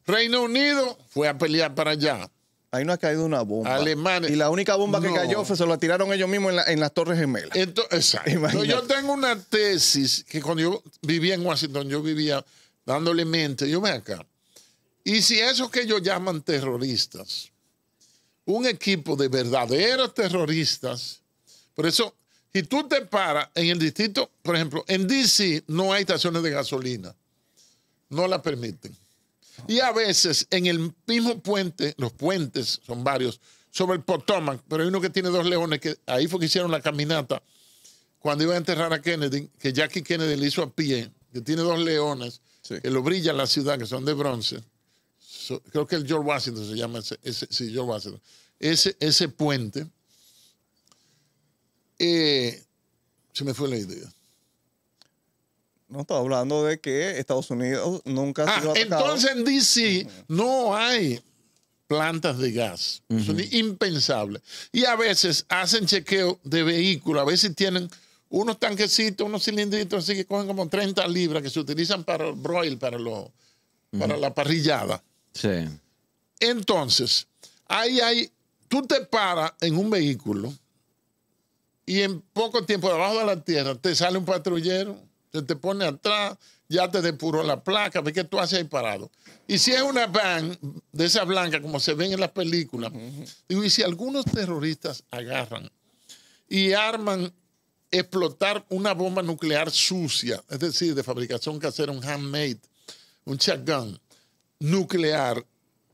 Reino Unido fue a pelear para allá. Ahí no ha caído una bomba. Alemania. Y la única bomba que cayó fue se la tiraron ellos mismos en, las Torres Gemelas. exacto. Entonces, yo tengo una tesis que cuando yo vivía en Washington, yo vivía dándole mente. Yo me acá. Y si esos que ellos llaman terroristas un equipo de verdaderos terroristas. Por eso, si tú te paras en el distrito, por ejemplo, en DC no hay estaciones de gasolina. No la permiten. Y a veces en el mismo puente, los puentes son varios, sobre el Potomac, pero hay uno que tiene dos leones, que ahí fue que hicieron la caminata cuando iba a enterrar a Kennedy, que Jackie Kennedy le hizo a pie, que tiene dos leones, que lo en la ciudad, que son de bronce creo que el George Washington se llama ese, Ese, puente, eh, se me fue la idea. No, estaba hablando de que Estados Unidos nunca ha ah, Entonces en DC no hay plantas de gas. impensable Son Y a veces hacen chequeo de vehículos. A veces tienen unos tanquecitos, unos cilindritos, así que cogen como 30 libras que se utilizan para el broil, para, lo, para la parrillada. Sí. Entonces, ahí hay, tú te paras en un vehículo y en poco tiempo debajo de la tierra te sale un patrullero, se te pone atrás, ya te depuró la placa, ve tú haces ahí parado. Y si es una van de esa blanca, como se ven en las películas, y si algunos terroristas agarran y arman explotar una bomba nuclear sucia, es decir, de fabricación casera, un handmade, un shotgun, nuclear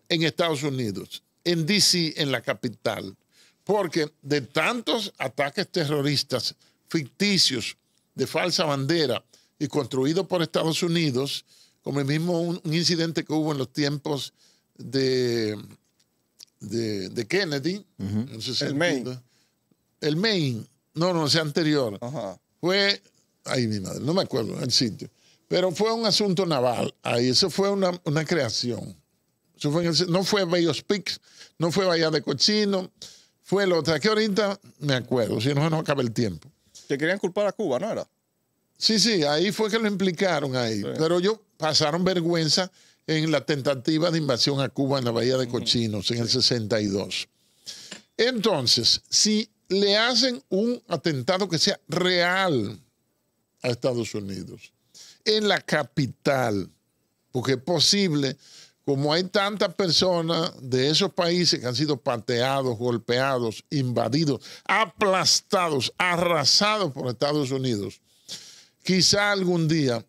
en Estados Unidos, en DC, en la capital, porque de tantos ataques terroristas ficticios de falsa bandera y construidos por Estados Unidos, como el mismo un, incidente que hubo en los tiempos de, de, Kennedy, el Maine. El Maine, no, no, ese anterior. Fue, ahí mi madre, no me acuerdo el sitio pero fue un asunto naval ahí, eso fue una, creación. Eso fue no fue Bellos no fue Bahía de Cochino, fue el otra que ahorita me acuerdo, si no, nos acaba el tiempo. Que querían culpar a Cuba, ¿no era? Sí, sí, ahí fue que lo implicaron ahí. Pero ellos pasaron vergüenza en la tentativa de invasión a Cuba en la Bahía de Cochinos en el 62. Entonces, si le hacen un atentado que sea real a Estados Unidos, en la capital, porque es posible, como hay tantas personas de esos países que han sido pateados, golpeados, invadidos, aplastados, arrasados por Estados Unidos, quizá algún día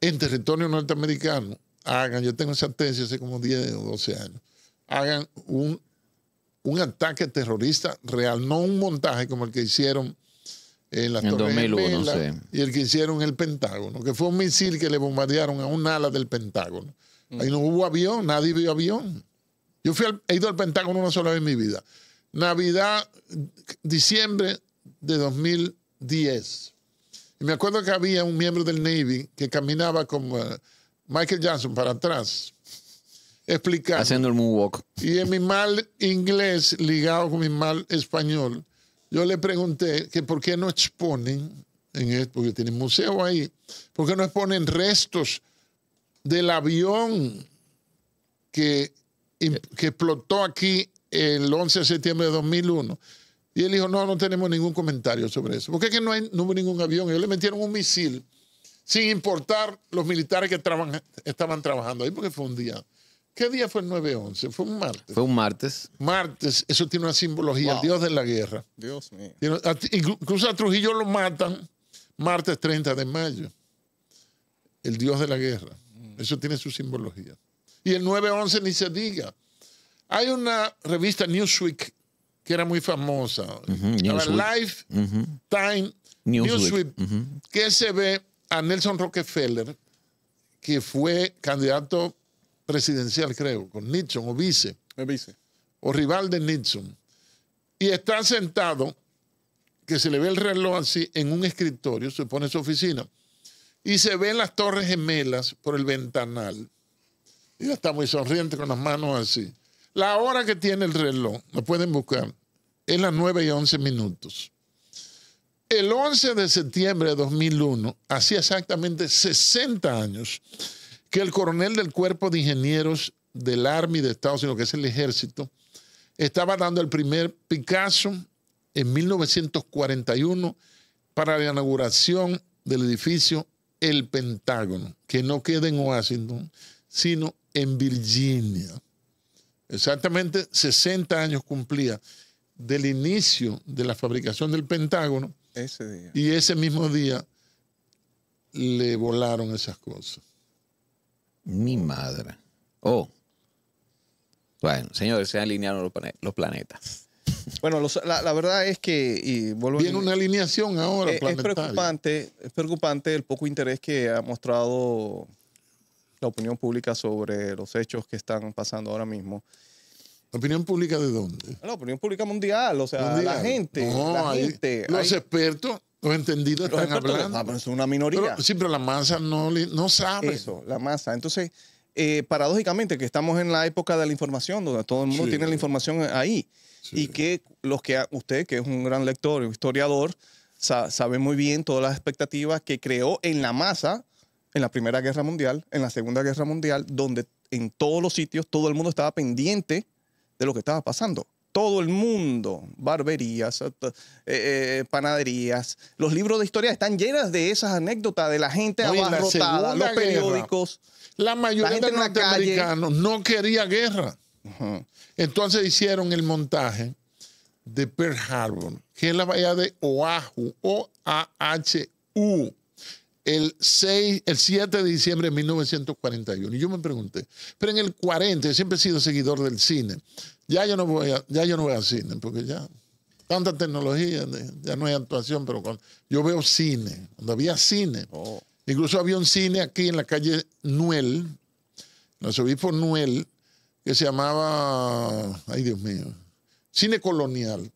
en territorio norteamericano hagan, yo tengo esa tesis hace como 10 o 12 años, hagan un, un ataque terrorista real, no un montaje como el que hicieron en 2001, y el que hicieron el Pentágono, que fue un misil que le bombardearon a un ala del Pentágono. Mm. Ahí no hubo avión, nadie vio avión. Yo fui he ido al Pentágono una sola vez en mi vida. Navidad, diciembre de 2010. Y me acuerdo que había un miembro del Navy que caminaba con eh, Michael Johnson para atrás, explicando. Haciendo el moonwalk. Y en mi mal inglés ligado con mi mal español, yo le pregunté que por qué no exponen, en, porque tienen museo ahí, por qué no exponen restos del avión que, explotó aquí el 11 de septiembre de 2001. Y él dijo, no, no tenemos ningún comentario sobre eso. Porque es que no, hay, no hubo ningún avión. Ellos le metieron un misil sin importar los militares que estaban trabajando ahí, porque fue un día ¿Qué día fue el 9-11? Fue un martes. Fue un martes. Martes, eso tiene una simbología, el dios de la guerra. Dios mío. Incluso a Trujillo lo matan martes 30 de mayo. El dios de la guerra. Mm. Eso tiene su simbología. Y el 9-11 ni se diga. Hay una revista Newsweek que era muy famosa. La Newsweek. Life, Time, Newsweek, Newsweek, que se ve a Nelson Rockefeller, que fue candidato presidencial, creo, con Nixon o vice. O rival de Nixon. Y está sentado, que se le ve el reloj así, en un escritorio, se pone su oficina. Y se ven las torres gemelas por el ventanal. Y está muy sonriente con las manos así. La hora que tiene el reloj, lo pueden buscar, es las 9 y 11 minutos. El 11 de septiembre de 2001, hacía exactamente 60 años, que el coronel del cuerpo de ingenieros del Army de Estados Unidos, que es el ejército, estaba dando el primer Picasso en 1941 para la inauguración del edificio El Pentágono, que no queda en Washington, sino en Virginia. Exactamente 60 años cumplía del inicio de la fabricación del Pentágono. Y ese mismo día le volaron esas cosas. Mi madre. Oh. Bueno, señores, se han alineado los planetas. Bueno, la, verdad es que. Y Viene una alineación ahora. Eh, es, preocupante, es preocupante el poco interés que ha mostrado la opinión pública sobre los hechos que están pasando ahora mismo. ¿La opinión pública de dónde? La opinión pública mundial, o sea, la gente. No, la gente los expertos los entendido están hablando. pero es una minoría. sí, pero la masa no, no sabe. Eso, la masa. Entonces, eh, paradójicamente, que estamos en la época de la información, donde todo el mundo tiene la información ahí. Y que los que usted, que es un gran lector, historiador, sabe muy bien todas las expectativas que creó en la masa en la Primera Guerra Mundial, en la Segunda Guerra Mundial, donde en todos los sitios todo el mundo estaba pendiente de lo que estaba pasando todo el mundo, barberías, eh, eh, eh, panaderías. Los libros de historia están llenos de esas anécdotas de la gente abarrotada, los periódicos. la mayoría de los norteamericanos no quería guerra. Entonces hicieron el montaje de Pearl Harbor, que es la bahía de Oahu, O-A-H-U, el, el 7 de diciembre de 1941. Y yo me pregunté, pero en el 40, yo siempre he sido seguidor del cine, ya yo no voy ya yo no voy al cine, porque ya tanta tecnología, ya no hay actuación, pero cuando, yo veo cine, cuando había cine. Oh. Incluso había un cine aquí en la calle Nuel, en subí por Nuel, que se llamaba, ay Dios mío, Cine Colonial.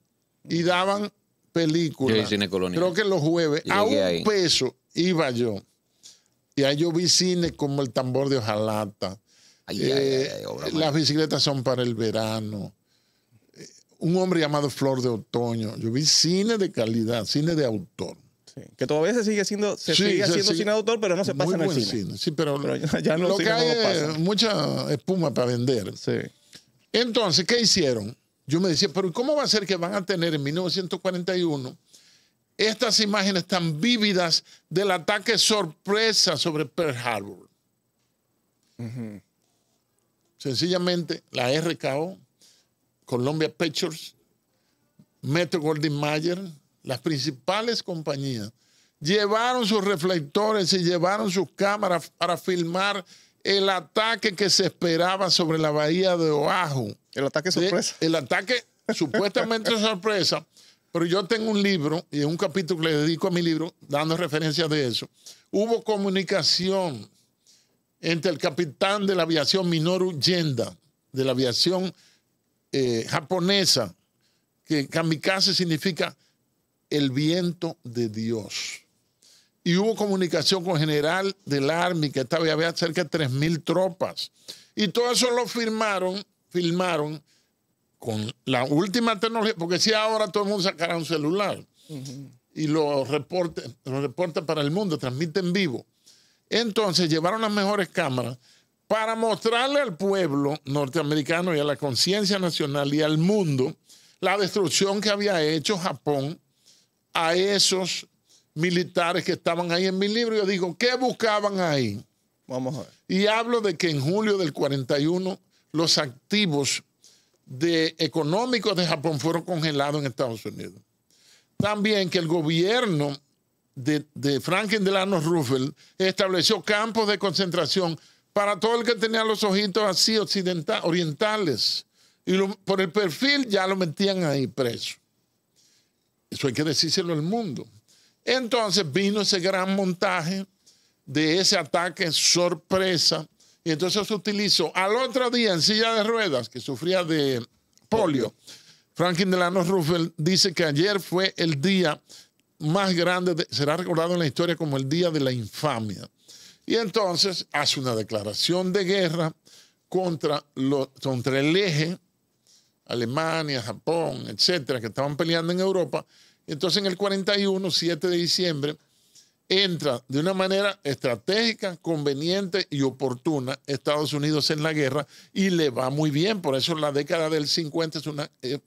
Y daban películas. Creo que los jueves, a un peso iba yo. Y ahí yo vi cine como El Tambor de Ojalata, eh, eh, las bicicletas son para el verano. Eh, un hombre llamado Flor de Otoño. Yo vi cine de calidad, cine de autor. que todavía se sigue siendo, haciendo cine de autor, pero no se pasa en el cine. Sí, pero, ya, no lo que hay mucha espuma para vender. Entonces, ¿qué hicieron? Yo me decía, pero ¿cómo va a ser que van a tener en 1941 estas imágenes tan vívidas del ataque sorpresa sobre Pearl Harbor? Sencillamente, la RKO, Columbia Pictures, Metro Goldwyn Mayer, las principales compañías, llevaron sus reflectores y llevaron sus cámaras para filmar el ataque que se esperaba sobre la bahía de Oahu. El ataque sorpresa. el, ataque supuestamente sorpresa, pero yo tengo un libro y un capítulo que le dedico a mi libro dando referencia de eso. Hubo comunicación entre el capitán de la aviación Minoru Yenda, de la aviación eh, japonesa, que kamikaze significa el viento de Dios. Y hubo comunicación con general del Army, que estaba, había cerca de 3.000 tropas. Y todo eso lo firmaron, firmaron con la última tecnología, porque si ahora todo el mundo sacará un celular y los reporta para el mundo, transmiten vivo. Entonces llevaron las mejores cámaras para mostrarle al pueblo norteamericano y a la conciencia nacional y al mundo la destrucción que había hecho Japón a esos militares que estaban ahí. En mi libro yo digo, ¿qué buscaban ahí? Vamos a ver. Y hablo de que en julio del 41 los activos de económicos de Japón fueron congelados en Estados Unidos. También que el gobierno de, Franklin Delano Roosevelt estableció campos de concentración para todo el que tenía los ojitos así occidental, orientales. Y por el perfil ya lo metían ahí preso. Eso hay que decírselo al mundo. Entonces vino ese gran montaje de ese ataque sorpresa. Y entonces se utilizó al otro día en silla de ruedas, que sufría de polio. Franklin Delano Roosevelt dice que ayer fue el día más grande será recordado en la historia como el día de la infamia. Y entonces hace una declaración de guerra contra, contra el eje, Alemania, Japón, etcétera, que estaban peleando en Europa. Entonces en el 41, 7 de diciembre, entra de una manera estratégica, conveniente y oportuna Estados Unidos en la guerra y le va muy bien. Por eso la década del 50 es una eh,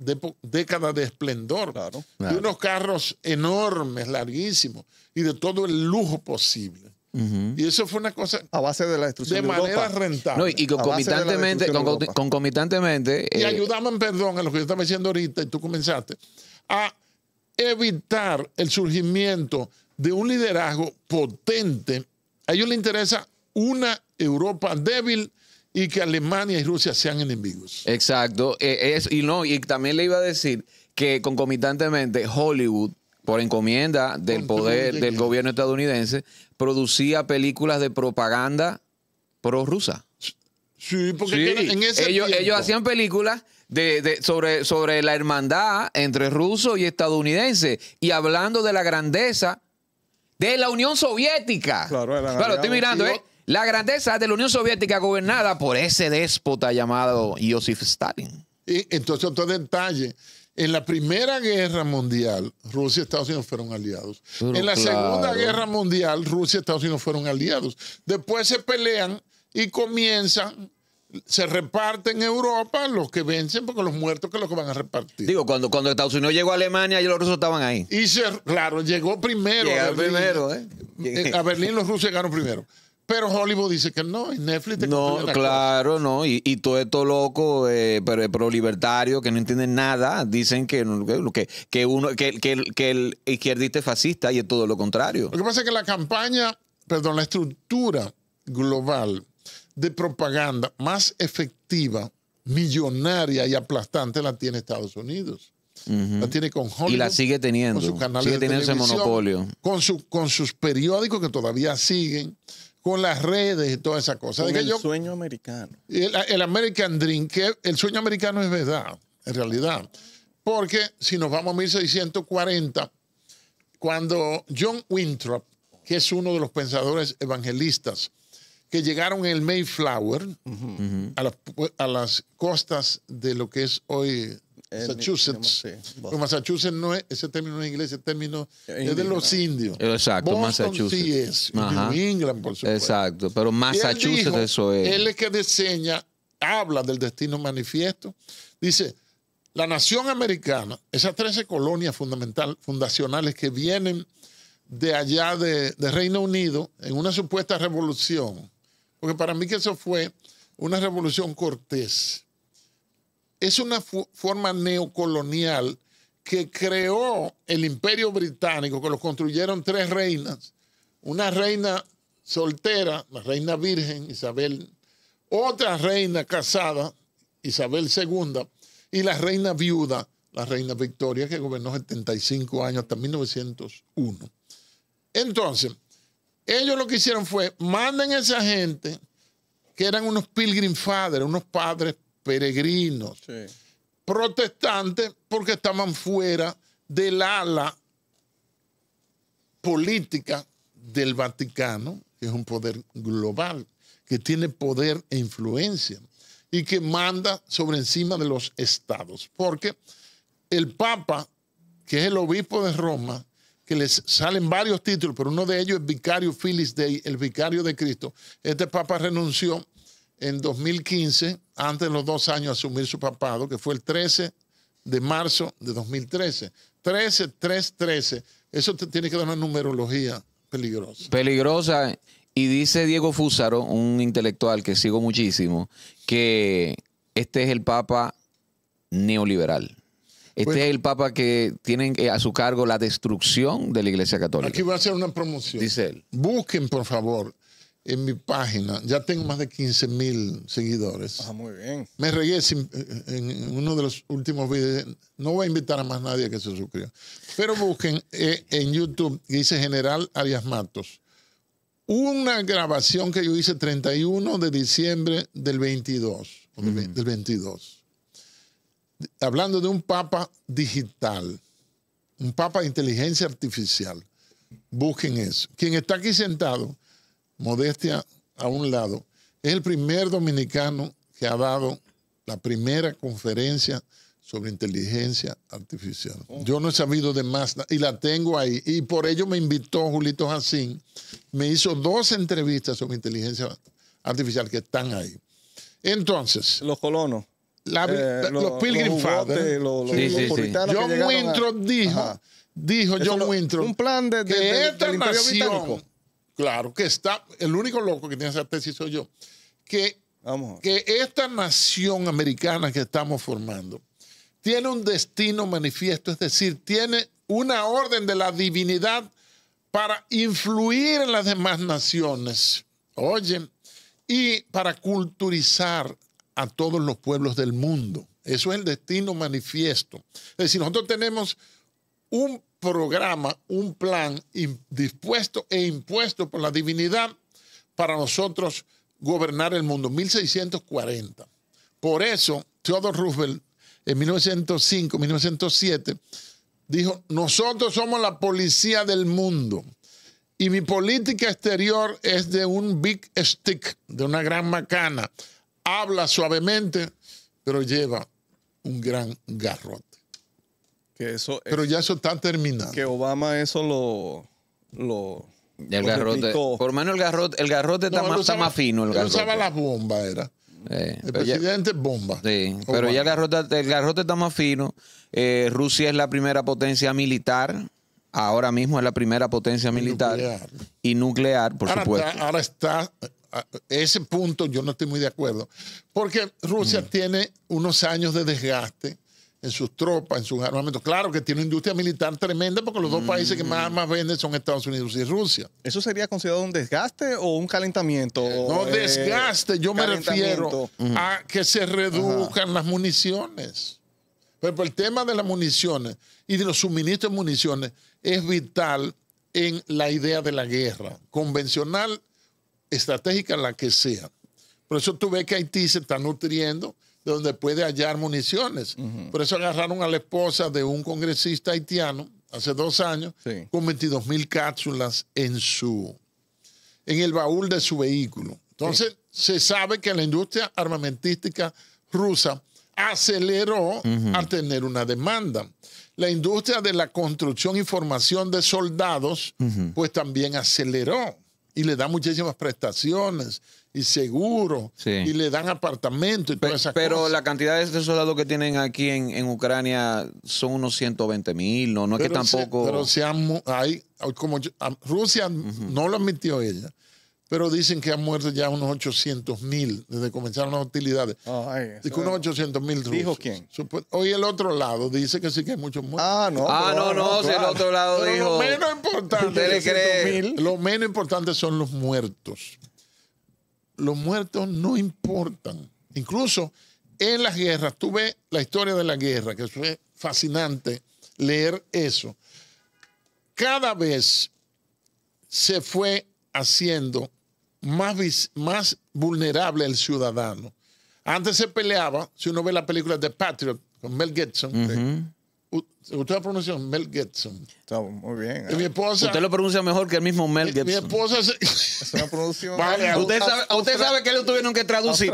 década de esplendor, de unos carros enormes, larguísimos y de todo el lujo posible. Y eso fue una cosa a base de la destrucción de, manera rentable. y concomitantemente, y eh, ayudaban, perdón, a lo que yo estaba diciendo ahorita y tú comenzaste a evitar el surgimiento de un liderazgo potente. A ellos les interesa una Europa débil y que Alemania y Rusia sean enemigos. Exacto. Eh, es, y no, y también le iba a decir que concomitantemente Hollywood, por encomienda del poder del gobierno estadounidense, producía películas de propaganda pro-rusa. Sí, porque en ese ellos, ellos hacían películas sobre, sobre la hermandad entre ruso y estadounidenses y hablando de la grandeza de la Unión Soviética. Claro, claro estoy mirando, ¿eh? La grandeza de la Unión Soviética gobernada por ese déspota llamado Joseph Stalin. Y entonces, otro detalle. En la Primera Guerra Mundial, Rusia y Estados Unidos fueron aliados. en la Segunda Guerra Mundial, Rusia y Estados Unidos fueron aliados. Después se pelean y comienzan se reparten en Europa los que vencen, porque los muertos que los que van a repartir. Digo, cuando, cuando Estados Unidos llegó a Alemania, los rusos estaban ahí. Y se, claro, llegó primero. primero, ¿eh? eh a Berlín los rusos llegaron primero. Pero Hollywood dice que no, y Netflix te No, claro, no. Y, y, todo esto loco, eh, pero eh, pro libertario, que no entienden nada, dicen que, que, uno, que, que, que el izquierdista es fascista y es todo lo contrario. Lo que pasa es que la campaña, perdón, la estructura global de propaganda más efectiva, millonaria y aplastante la tiene Estados Unidos. La tiene con Hollywood. Y la sigue teniendo. Con sus canales sigue teniendo ese monopolio. Con, con sus periódicos que todavía siguen, con las redes y toda esa cosa. el sueño americano. El, el, American Dream, que el sueño americano es verdad, en realidad. Porque si nos vamos a 1640, cuando John Winthrop, que es uno de los pensadores evangelistas que llegaron en el Mayflower a, las costas de lo que es hoy eh, Massachusetts. Pues Massachusetts no es, ese término no es inglés, ese término eh, es de los indios. Exacto, Massachusetts. Sí es, Exacto, pero Massachusetts eso es. Él es que diseña, habla del destino manifiesto. Dice, la nación americana, esas 13 colonias fundacionales que vienen de allá de Reino Unido en una supuesta revolución porque para mí que eso fue una revolución cortés. Es una forma neocolonial que creó el imperio británico, que lo construyeron tres reinas. Una reina soltera, la reina virgen Isabel, otra reina casada, Isabel II, y la reina viuda, la reina Victoria, que gobernó 75 años hasta 1901. Entonces, ellos lo que hicieron fue, manden a esa gente que eran unos pilgrim fathers, unos padres peregrinos, protestantes, porque estaban fuera del ala política del Vaticano, que es un poder global, que tiene poder e influencia y que manda sobre encima de los estados. Porque el Papa, que es el obispo de Roma, que les salen varios títulos, pero uno de ellos es Vicario Filis Dei, el Vicario de Cristo. Este Papa renunció en 2015, antes de los dos años, a asumir su papado, que fue el 13 de marzo de 2013. 13, 3, 13. Eso te tiene que dar una numerología peligrosa. Peligrosa. Y dice Diego Fusaro, un intelectual que sigo muchísimo, que este es el Papa neoliberal. Este es el Papa que tiene eh, a su cargo la destrucción de la Iglesia Católica. Aquí voy a hacer una promoción. Dice él. Busquen, por favor, en mi página. Ya tengo más de 15 mil seguidores. Ah, muy bien. Me regué eh, en uno de los últimos videos. No voy a invitar a más nadie que se suscriba. Pero busquen eh, en YouTube, dice General Arias Matos, una grabación que yo hice 31 de diciembre del 22. Del 22 hablando de un papa digital, un papa de inteligencia artificial. Busquen eso. Quien está aquí sentado, modestia a un lado, es el primer dominicano que ha dado la primera conferencia sobre inteligencia artificial. Oh. Yo no he sabido de más y la tengo ahí. Y por ello me invitó Julito Jacín, me hizo dos entrevistas sobre inteligencia artificial que están ahí. Entonces. Los colonos los, John Winthrop dijo, dijo John Winthrop, un plan que esta nación, claro, que está, el único loco que tiene esa tesis soy yo, que, que esta nación americana que estamos formando tiene un destino manifiesto, es decir, tiene una orden de la divinidad para influir en las demás naciones. Oye, y para culturizar a todos los pueblos del mundo. Eso es el destino manifiesto. Es decir, nosotros tenemos un programa, un plan dispuesto e impuesto por la divinidad para nosotros gobernar el mundo, 1640. Por eso, Theodore Roosevelt en 1905, 1907, dijo, nosotros somos la policía del mundo y mi política exterior es de un big stick, de una gran macana habla suavemente, pero lleva un gran garrote. pero ya eso está terminado. Que Obama eso lo... el garrote. Por lo menos el garrote, el garrote está, más, fino. El usaba la bomba, era. el presidente bomba. Sí, pero ya el garrote, garrote está más fino. Eh, Rusia es la primera potencia militar ahora mismo es la primera potencia militar y nuclear, por supuesto. ahora está ese punto yo no estoy muy de acuerdo, porque Rusia mm. tiene unos años de desgaste en sus tropas, en sus armamentos. Claro que tiene una industria militar tremenda porque los dos países que más armas mm. venden son Estados Unidos y Rusia. ¿Eso sería considerado un desgaste o un calentamiento? Eh, no, eh, desgaste, yo me refiero mm. a que se reduzcan las municiones. Pero el tema de las municiones y de los suministros de municiones es vital en la idea de la guerra convencional estratégica la que sea. Por eso tú ves que Haití se está nutriendo de donde puede hallar municiones. Por eso agarraron a la esposa de un congresista haitiano hace dos años con 22 mil cápsulas en su en el baúl de su vehículo. Entonces, se sabe que la industria armamentística rusa aceleró A tener una demanda. La industria de la construcción y formación de soldados, pues también aceleró y le dan muchísimas prestaciones y seguro y le dan apartamento y todas esas pero la cantidad de soldados que tienen aquí en, Ucrania son unos 120 mil, no, no es que tampoco... pero se han, hay, como Rusia no lo admitió ella, pero dicen que han muerto ya unos 800 mil desde que comenzaron las hostilidades. Oh, unos 800 mil ¿Dijo quién? Hoy el otro lado dice que sí que hay muchos muertos. Ah, no. Ah, no, no, el otro lado dijo. Lo menos importante. Lo menos importante son los muertos. Los muertos no importan. Incluso en las guerras, tú ves la historia de la guerra, que fue fascinante leer eso. Cada vez se fue haciendo más, más vulnerable el ciudadano. Antes se peleaba, si uno ve la película The Patriot con Mel Gibson, Usted la pronuncia Mel Gibson. Está muy bien. Mi eh. esposa, usted lo pronuncia mejor que el mismo Mel Gibson. Mi esposa se... es una usted, sabe, que lo tuvieron que traducir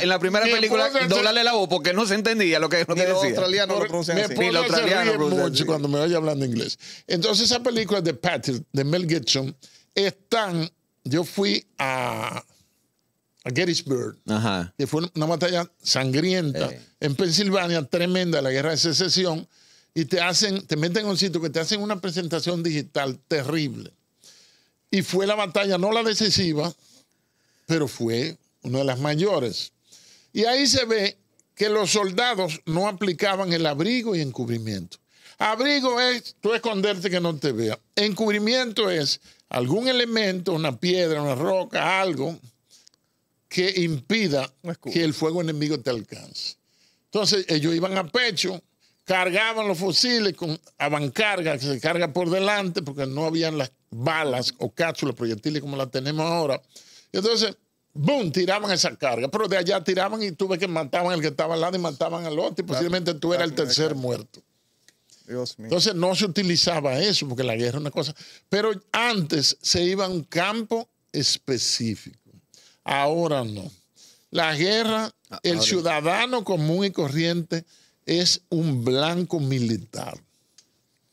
en la primera película, doblarle la voz porque no se entendía lo que, lo que decía. Australiano lo pronuncia mi así. mucho cuando me vaya hablando inglés. Entonces, esa película de patriot de Mel Gibson, están yo fui a, Gettysburg, que fue una batalla sangrienta en Pensilvania, tremenda, la guerra de secesión, y te hacen, te meten en un sitio que te hacen una presentación digital terrible. Y fue la batalla, no la decisiva, pero fue una de las mayores. Y ahí se ve que los soldados no aplicaban el abrigo y encubrimiento. Abrigo es tú esconderte que no te vea. Encubrimiento es algún elemento, una piedra, una roca, algo que impida que el fuego enemigo te alcance. Entonces ellos iban a pecho, cargaban los fusiles con avancarga, que se carga por delante porque no habían las balas o cápsulas proyectiles como las tenemos ahora. entonces, ¡boom!, tiraban esa carga, pero de allá tiraban y tuve que mataban al que estaba al lado y mataban al otro y posiblemente tú eras el tercer muerto. Entonces no se utilizaba eso, porque la guerra es una cosa. Pero antes se iba a un campo específico. Ahora no. La guerra, ah, el ciudadano común y corriente es un blanco militar.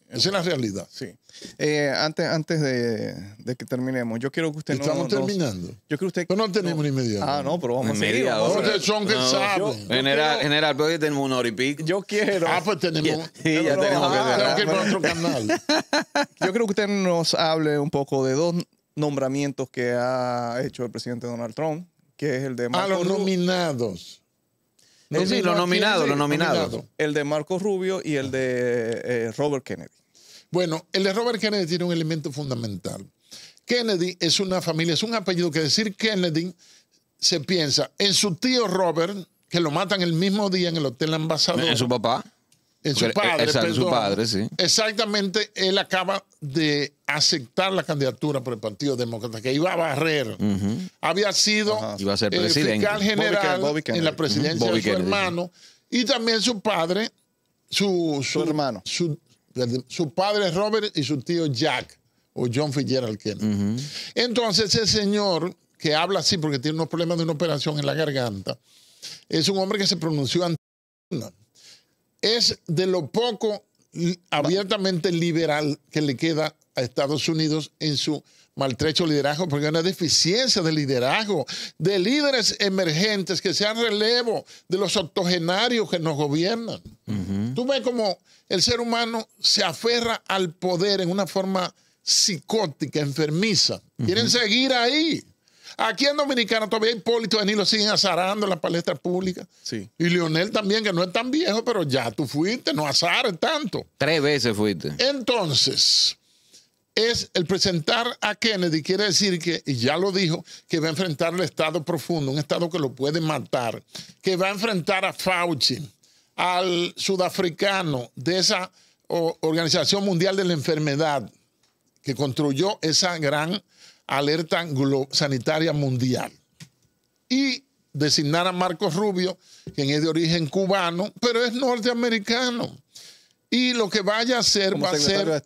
Esa es la realidad. Sí. Eh, antes antes de, de, que terminemos, yo quiero que usted nos Estamos no, terminando. yo creo usted, pero no tenemos ni media. Ah, no, pero vamos a seguir. son que saben. General, general, pero hoy tenemos una hora y pico. Yo quiero. Ah, pues tenemos. Sí, ya tenemos que ir para otro canal. Yo creo que usted nos hable un poco de dos nombramientos que ha hecho el presidente Donald Trump, que es el de ah, Marco A los nominados. sí, los nominados, los nominados. El de Marco Rubio y el de eh, Robert Kennedy. Bueno, el de Robert Kennedy tiene un elemento fundamental. Kennedy es una familia, es un apellido que decir Kennedy se piensa en su tío Robert, que lo matan el mismo día en el Hotel Ambassador. En su papá. En su padre. su padre, sí. Exactamente, él acaba de aceptar la candidatura por el Partido Demócrata, que iba a barrer. Había sido eh, fiscal general en la presidencia de su hermano. Y también su padre, su, su hermano. Su, su padre es Robert y su tío Jack o John Fitzgerald Kennedy. Entonces ese señor que habla así porque tiene unos problemas de una operación en la garganta, es un hombre que se pronunció ante Es de lo poco abiertamente liberal que le queda a Estados Unidos en su maltrecho liderazgo, porque hay una deficiencia de liderazgo, de líderes emergentes que sean relevo de los octogenarios que nos gobiernan. Tú ves como el ser humano se aferra al poder en una forma psicótica, enfermiza. Quieren seguir ahí. Aquí en Dominicana todavía Hipólito Danilo siguen azarando en la palestra pública. Sí. Y Lionel también, que no es tan viejo, pero ya tú fuiste, no azares tanto. Tres veces fuiste. Entonces, es el presentar a Kennedy, quiere decir que, y ya lo dijo, que va a enfrentar al Estado profundo, un Estado que lo puede matar, que va a enfrentar a Fauci, al sudafricano de esa Organización Mundial de la Enfermedad, que construyó esa gran alerta sanitaria mundial. Y designar a Marcos Rubio, quien es de origen cubano, pero es norteamericano y lo que vaya a hacer va a ser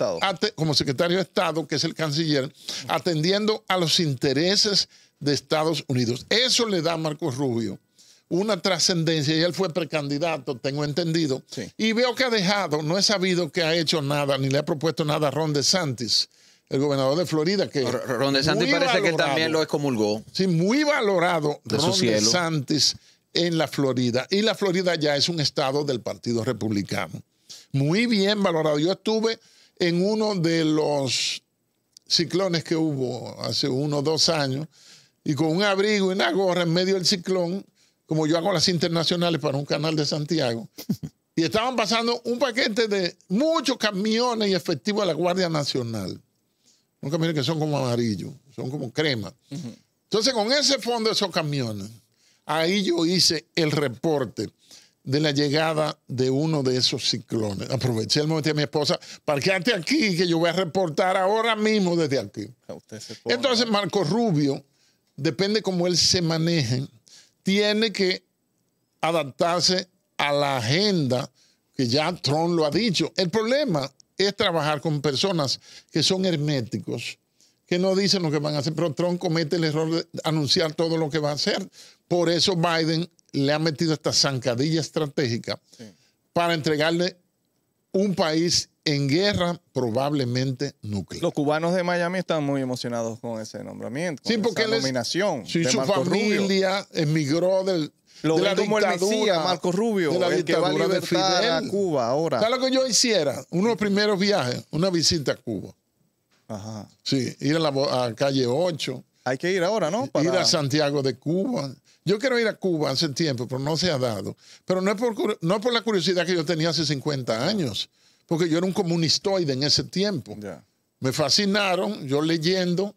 como secretario de Estado, que es el canciller, atendiendo a los intereses de Estados Unidos. Eso le da a Marcos Rubio una trascendencia y él fue precandidato, tengo entendido. Y veo que ha dejado, no he sabido que ha hecho nada, ni le ha propuesto nada a Ron DeSantis, el gobernador de Florida. que Ron DeSantis parece que también lo excomulgó. Sí, muy valorado de Ron DeSantis en la Florida. Y la Florida ya es un estado del Partido Republicano muy bien valorado. Yo estuve en uno de los ciclones que hubo hace o dos años y con un abrigo y una gorra en medio del ciclón, como yo hago las internacionales para un canal de Santiago. Y estaban pasando un paquete de muchos camiones y efectivo de la Guardia Nacional. Unos camiones que son como amarillo, son como crema. Entonces, con ese fondo de esos camiones, ahí yo hice el reporte de la llegada de uno de esos ciclones. Aproveché el momento de mi esposa, parqueate aquí, que yo voy a reportar ahora mismo desde aquí. Entonces, Marco Rubio, depende cómo él se maneje, tiene que adaptarse a la agenda que ya Trump lo ha dicho. El problema es trabajar con personas que son herméticos, que no dicen lo que van a hacer, pero Trump comete el error de anunciar todo lo que va a hacer. Por eso Biden le han metido esta zancadilla estratégica para entregarle un país en guerra probablemente nuclear. Los cubanos de Miami están muy emocionados con ese nombramiento, con sí, porque nominación. su familia emigró del, lo de la dictadura, Marco Rubio, de la va a a Cuba ahora. ¿Sabes lo que yo hiciera? Uno de los primeros viajes, una visita a Cuba. Ajá. Sí, ir a la calle 8. Hay que ir ahora, ¿no? Ir a Santiago de Cuba yo quiero ir a Cuba hace tiempo, pero no se ha dado. Pero no es por, no por la curiosidad que yo tenía hace 50 años, porque yo era un comunistoide en ese tiempo. Me fascinaron, yo leyendo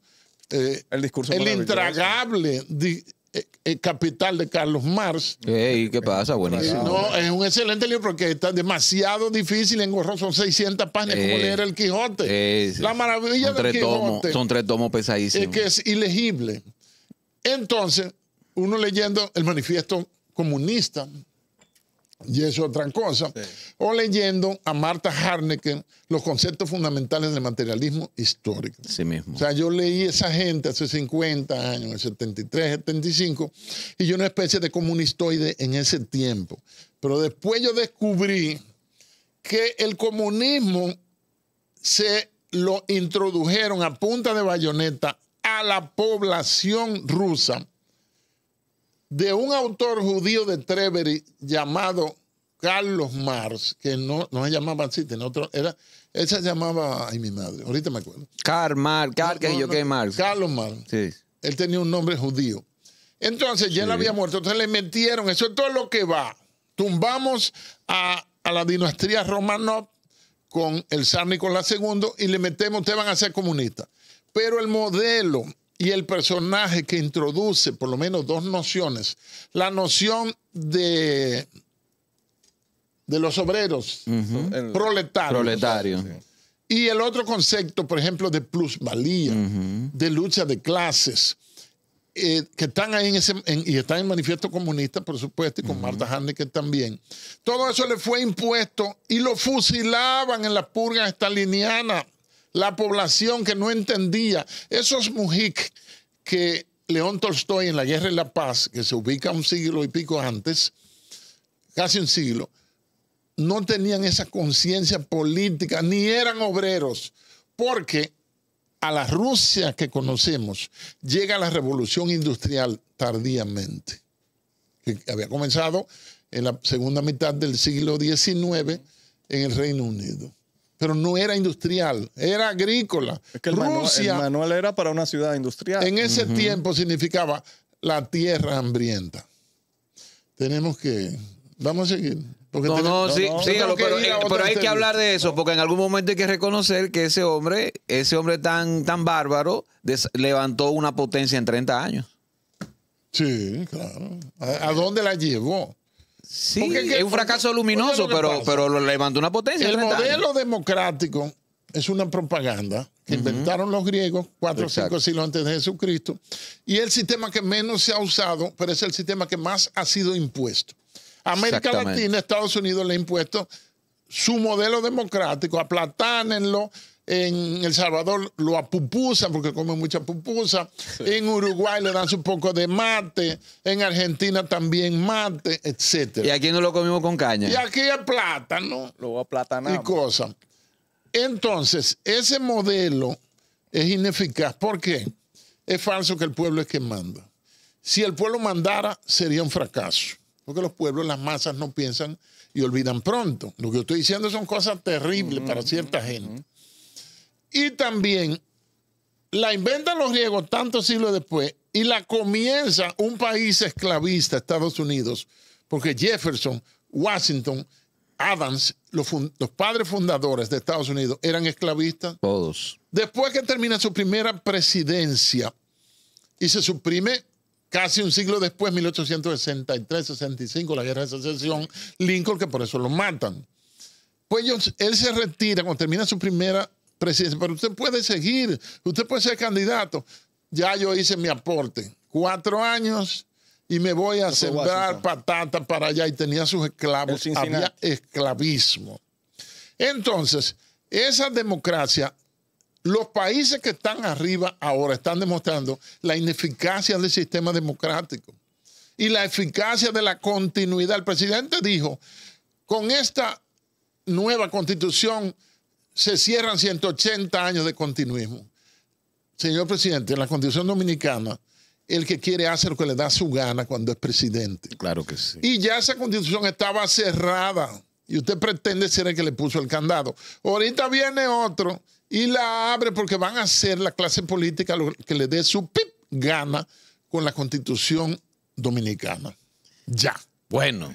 eh, el discurso el intragable eh, eh, capital de Carlos Marx. ¿Qué pasa? Buenísimo. No, es un excelente libro porque está demasiado difícil, engorroso, son 600 páginas, como leer El Quijote. La maravilla del Quijote. son tres tomos pesadísimos. Es que es ilegible. Entonces, uno leyendo el manifiesto comunista, y es otra cosa, o leyendo a Marta Harneken los conceptos fundamentales del materialismo histórico. Sí mismo. O sea, yo leí esa gente hace 50 años, en 73, 75, y yo una especie de comunistoide en ese tiempo. Pero después yo descubrí que el comunismo se lo introdujeron a punta de bayoneta a la población rusa de un autor judío de Treveri llamado Carlos Marx, que no, no se llamaba así, tenía otro, era, él se llamaba, ay mi madre, ahorita me acuerdo. Carl Mars. Carl que Marx. Carlos Mars. Sí. Él tenía un nombre judío. Entonces, ya él había muerto, entonces le metieron, eso es todo lo que va. Tumbamos a, la dinastía Romanov con el zar Nicolás II y le metemos, ustedes van a ser comunistas. Pero el modelo y el personaje que introduce por lo menos dos nociones. La noción de, de los obreros proletarios. Y el otro concepto, por ejemplo, de plusvalía, de lucha de clases, eh, que están ahí en ese, y están en el manifiesto comunista, por supuesto, y con Marta -huh. Marta también. Todo eso le fue impuesto y lo fusilaban en las purgas estalinianas la población que no entendía. Esos mujik que León Tolstoy en La Guerra y la Paz, que se ubica un siglo y pico antes, casi un siglo, no tenían esa conciencia política, ni eran obreros, porque a la Rusia que conocemos llega la revolución industrial tardíamente, que había comenzado en la segunda mitad del siglo XIX en el Reino Unido pero no era industrial, era agrícola. Rusia, era para una ciudad industrial. En ese tiempo significaba la tierra hambrienta. Tenemos que... Vamos a seguir. no, no, sí, pero, hay que hablar de eso, porque en algún momento hay que reconocer que ese hombre, ese hombre tan, tan bárbaro, levantó una potencia en 30 años. Sí, claro. a dónde la llevó? Sí, es un fracaso luminoso, pero, pero lo levantó una potencia. El modelo democrático es una propaganda que inventaron los griegos cuatro o cinco siglos antes de Jesucristo. Y el sistema que menos se ha usado, pero es el sistema que más ha sido impuesto. América Latina, Estados Unidos le ha impuesto su modelo democrático, aplatánenlo, en El Salvador lo apupusan porque comen mucha pupusa. En Uruguay le dan su poco de mate. En Argentina también mate, etc. Y aquí no lo comimos con caña. Y aquí el plátano. Luego plátano Y cosas. Entonces, ese modelo es ineficaz. ¿Por qué? Es falso que el pueblo es quien manda. Si el pueblo mandara, sería un fracaso. Porque los pueblos, las masas no piensan y olvidan pronto. Lo que estoy diciendo son cosas terribles para mm, cierta mm, gente. Mm. Y también la inventan los griegos tantos siglos después y la comienza un país esclavista, Estados Unidos, porque Jefferson, Washington, Adams, los, padres fundadores de Estados Unidos, eran esclavistas. Todos. Después que termina su primera presidencia y se suprime casi un siglo después, 1863-65, la guerra de secesión, Lincoln, que por eso lo matan. Pues él se retira cuando termina su primera presidente pero usted puede seguir, usted puede ser candidato. Ya yo hice mi aporte. Cuatro años y me voy a sembrar patata para allá y tenía sus esclavos. Había esclavismo. Entonces, esa democracia, los países que están arriba ahora están demostrando la ineficacia del sistema democrático y la eficacia de la continuidad. El presidente dijo, con esta nueva constitución se cierran 180 años de continuismo. Señor presidente, en la Constitución Dominicana, el que quiere hacer lo que le da su gana cuando es presidente. Claro que sí. Y ya esa Constitución estaba cerrada y usted pretende ser el que le puso el candado. Ahorita viene otro y la abre porque van a hacer la clase política que le dé su pip gana con la Constitución Dominicana. Ya. Bueno.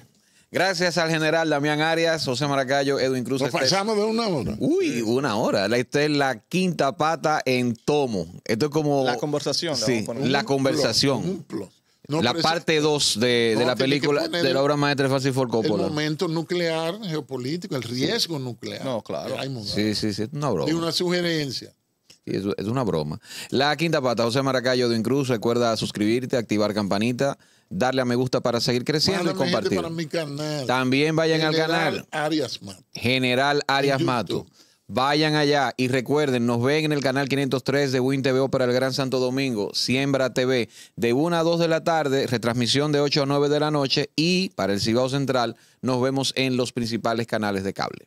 Gracias al general Damián Arias, José Maracayo, Edwin Cruz. Nos pasamos de una hora. Uy, una hora. Esta es la quinta pata en tomo. Esto es como. La conversación. Sí, la, conversación. la parte 2 de, la película, de la obra maestra de Francis Ford El momento nuclear geopolítico, el riesgo nuclear. No, claro. sí, sí, sí, es una broma. Y una sugerencia. Sí, es, una broma. La quinta pata, José Maracayo Edwin Cruz. Recuerda suscribirte, activar campanita darle a me gusta para seguir creciendo y compartir. También vayan al canal. Arias Mato. General Arias Mato. Vayan allá y recuerden, nos ven en el canal 503 de Win TV para el Gran Santo Domingo, Siembra TV, de 1 a 2 de la tarde, retransmisión de 8 a 9 de la noche y para el Cibao Central nos vemos en los principales canales de cable.